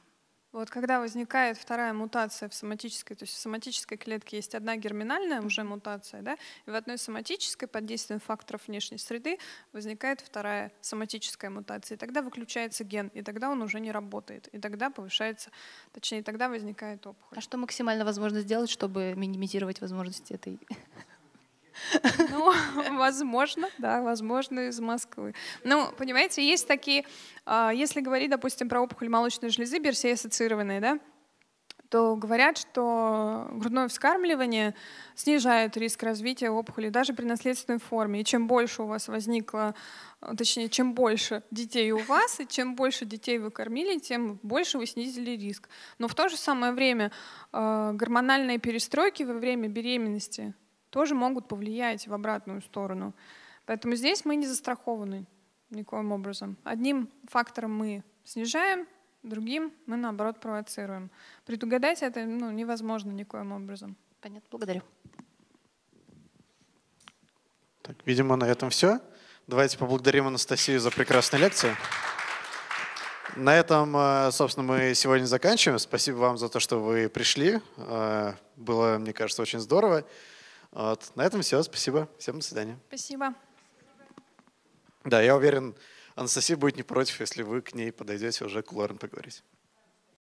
Вот когда возникает вторая мутация в соматической, то есть в соматической клетке есть одна герминальная уже мутация, да, и в одной соматической под действием факторов внешней среды возникает вторая соматическая мутация, и тогда выключается ген, и тогда он уже не работает, и тогда повышается, точнее, тогда возникает опухоль. А что максимально возможно сделать, чтобы минимизировать возможности этой Ну, возможно, да, возможно, из Москвы. Ну, понимаете, есть такие, а, если говорить, допустим, про опухоль молочной железы, берсей ассоциированные, да, то говорят, что грудное вскармливание снижает риск развития опухоли даже при наследственной форме. И чем больше у вас возникло, а, точнее, чем больше детей у вас, и чем больше детей вы кормили, тем больше вы снизили риск. Но в то же самое время а, гормональные перестройки во время беременности тоже могут повлиять в обратную сторону. Поэтому здесь мы не застрахованы никоим образом. Одним фактором мы снижаем, другим мы, наоборот, провоцируем. Предугадать это ну, невозможно никоим образом. Понятно, благодарю. Так, видимо, на этом все. Давайте поблагодарим Анастасию за прекрасную лекцию. На этом, э, собственно, мы сегодня заканчиваем. Спасибо вам за то, что вы пришли. Э, было, мне кажется, очень здорово. Вот. На этом все. Спасибо. Всем до свидания. Спасибо. Да, я уверен, Анастасия будет не против, если вы к ней подойдете уже к Лорен поговорить.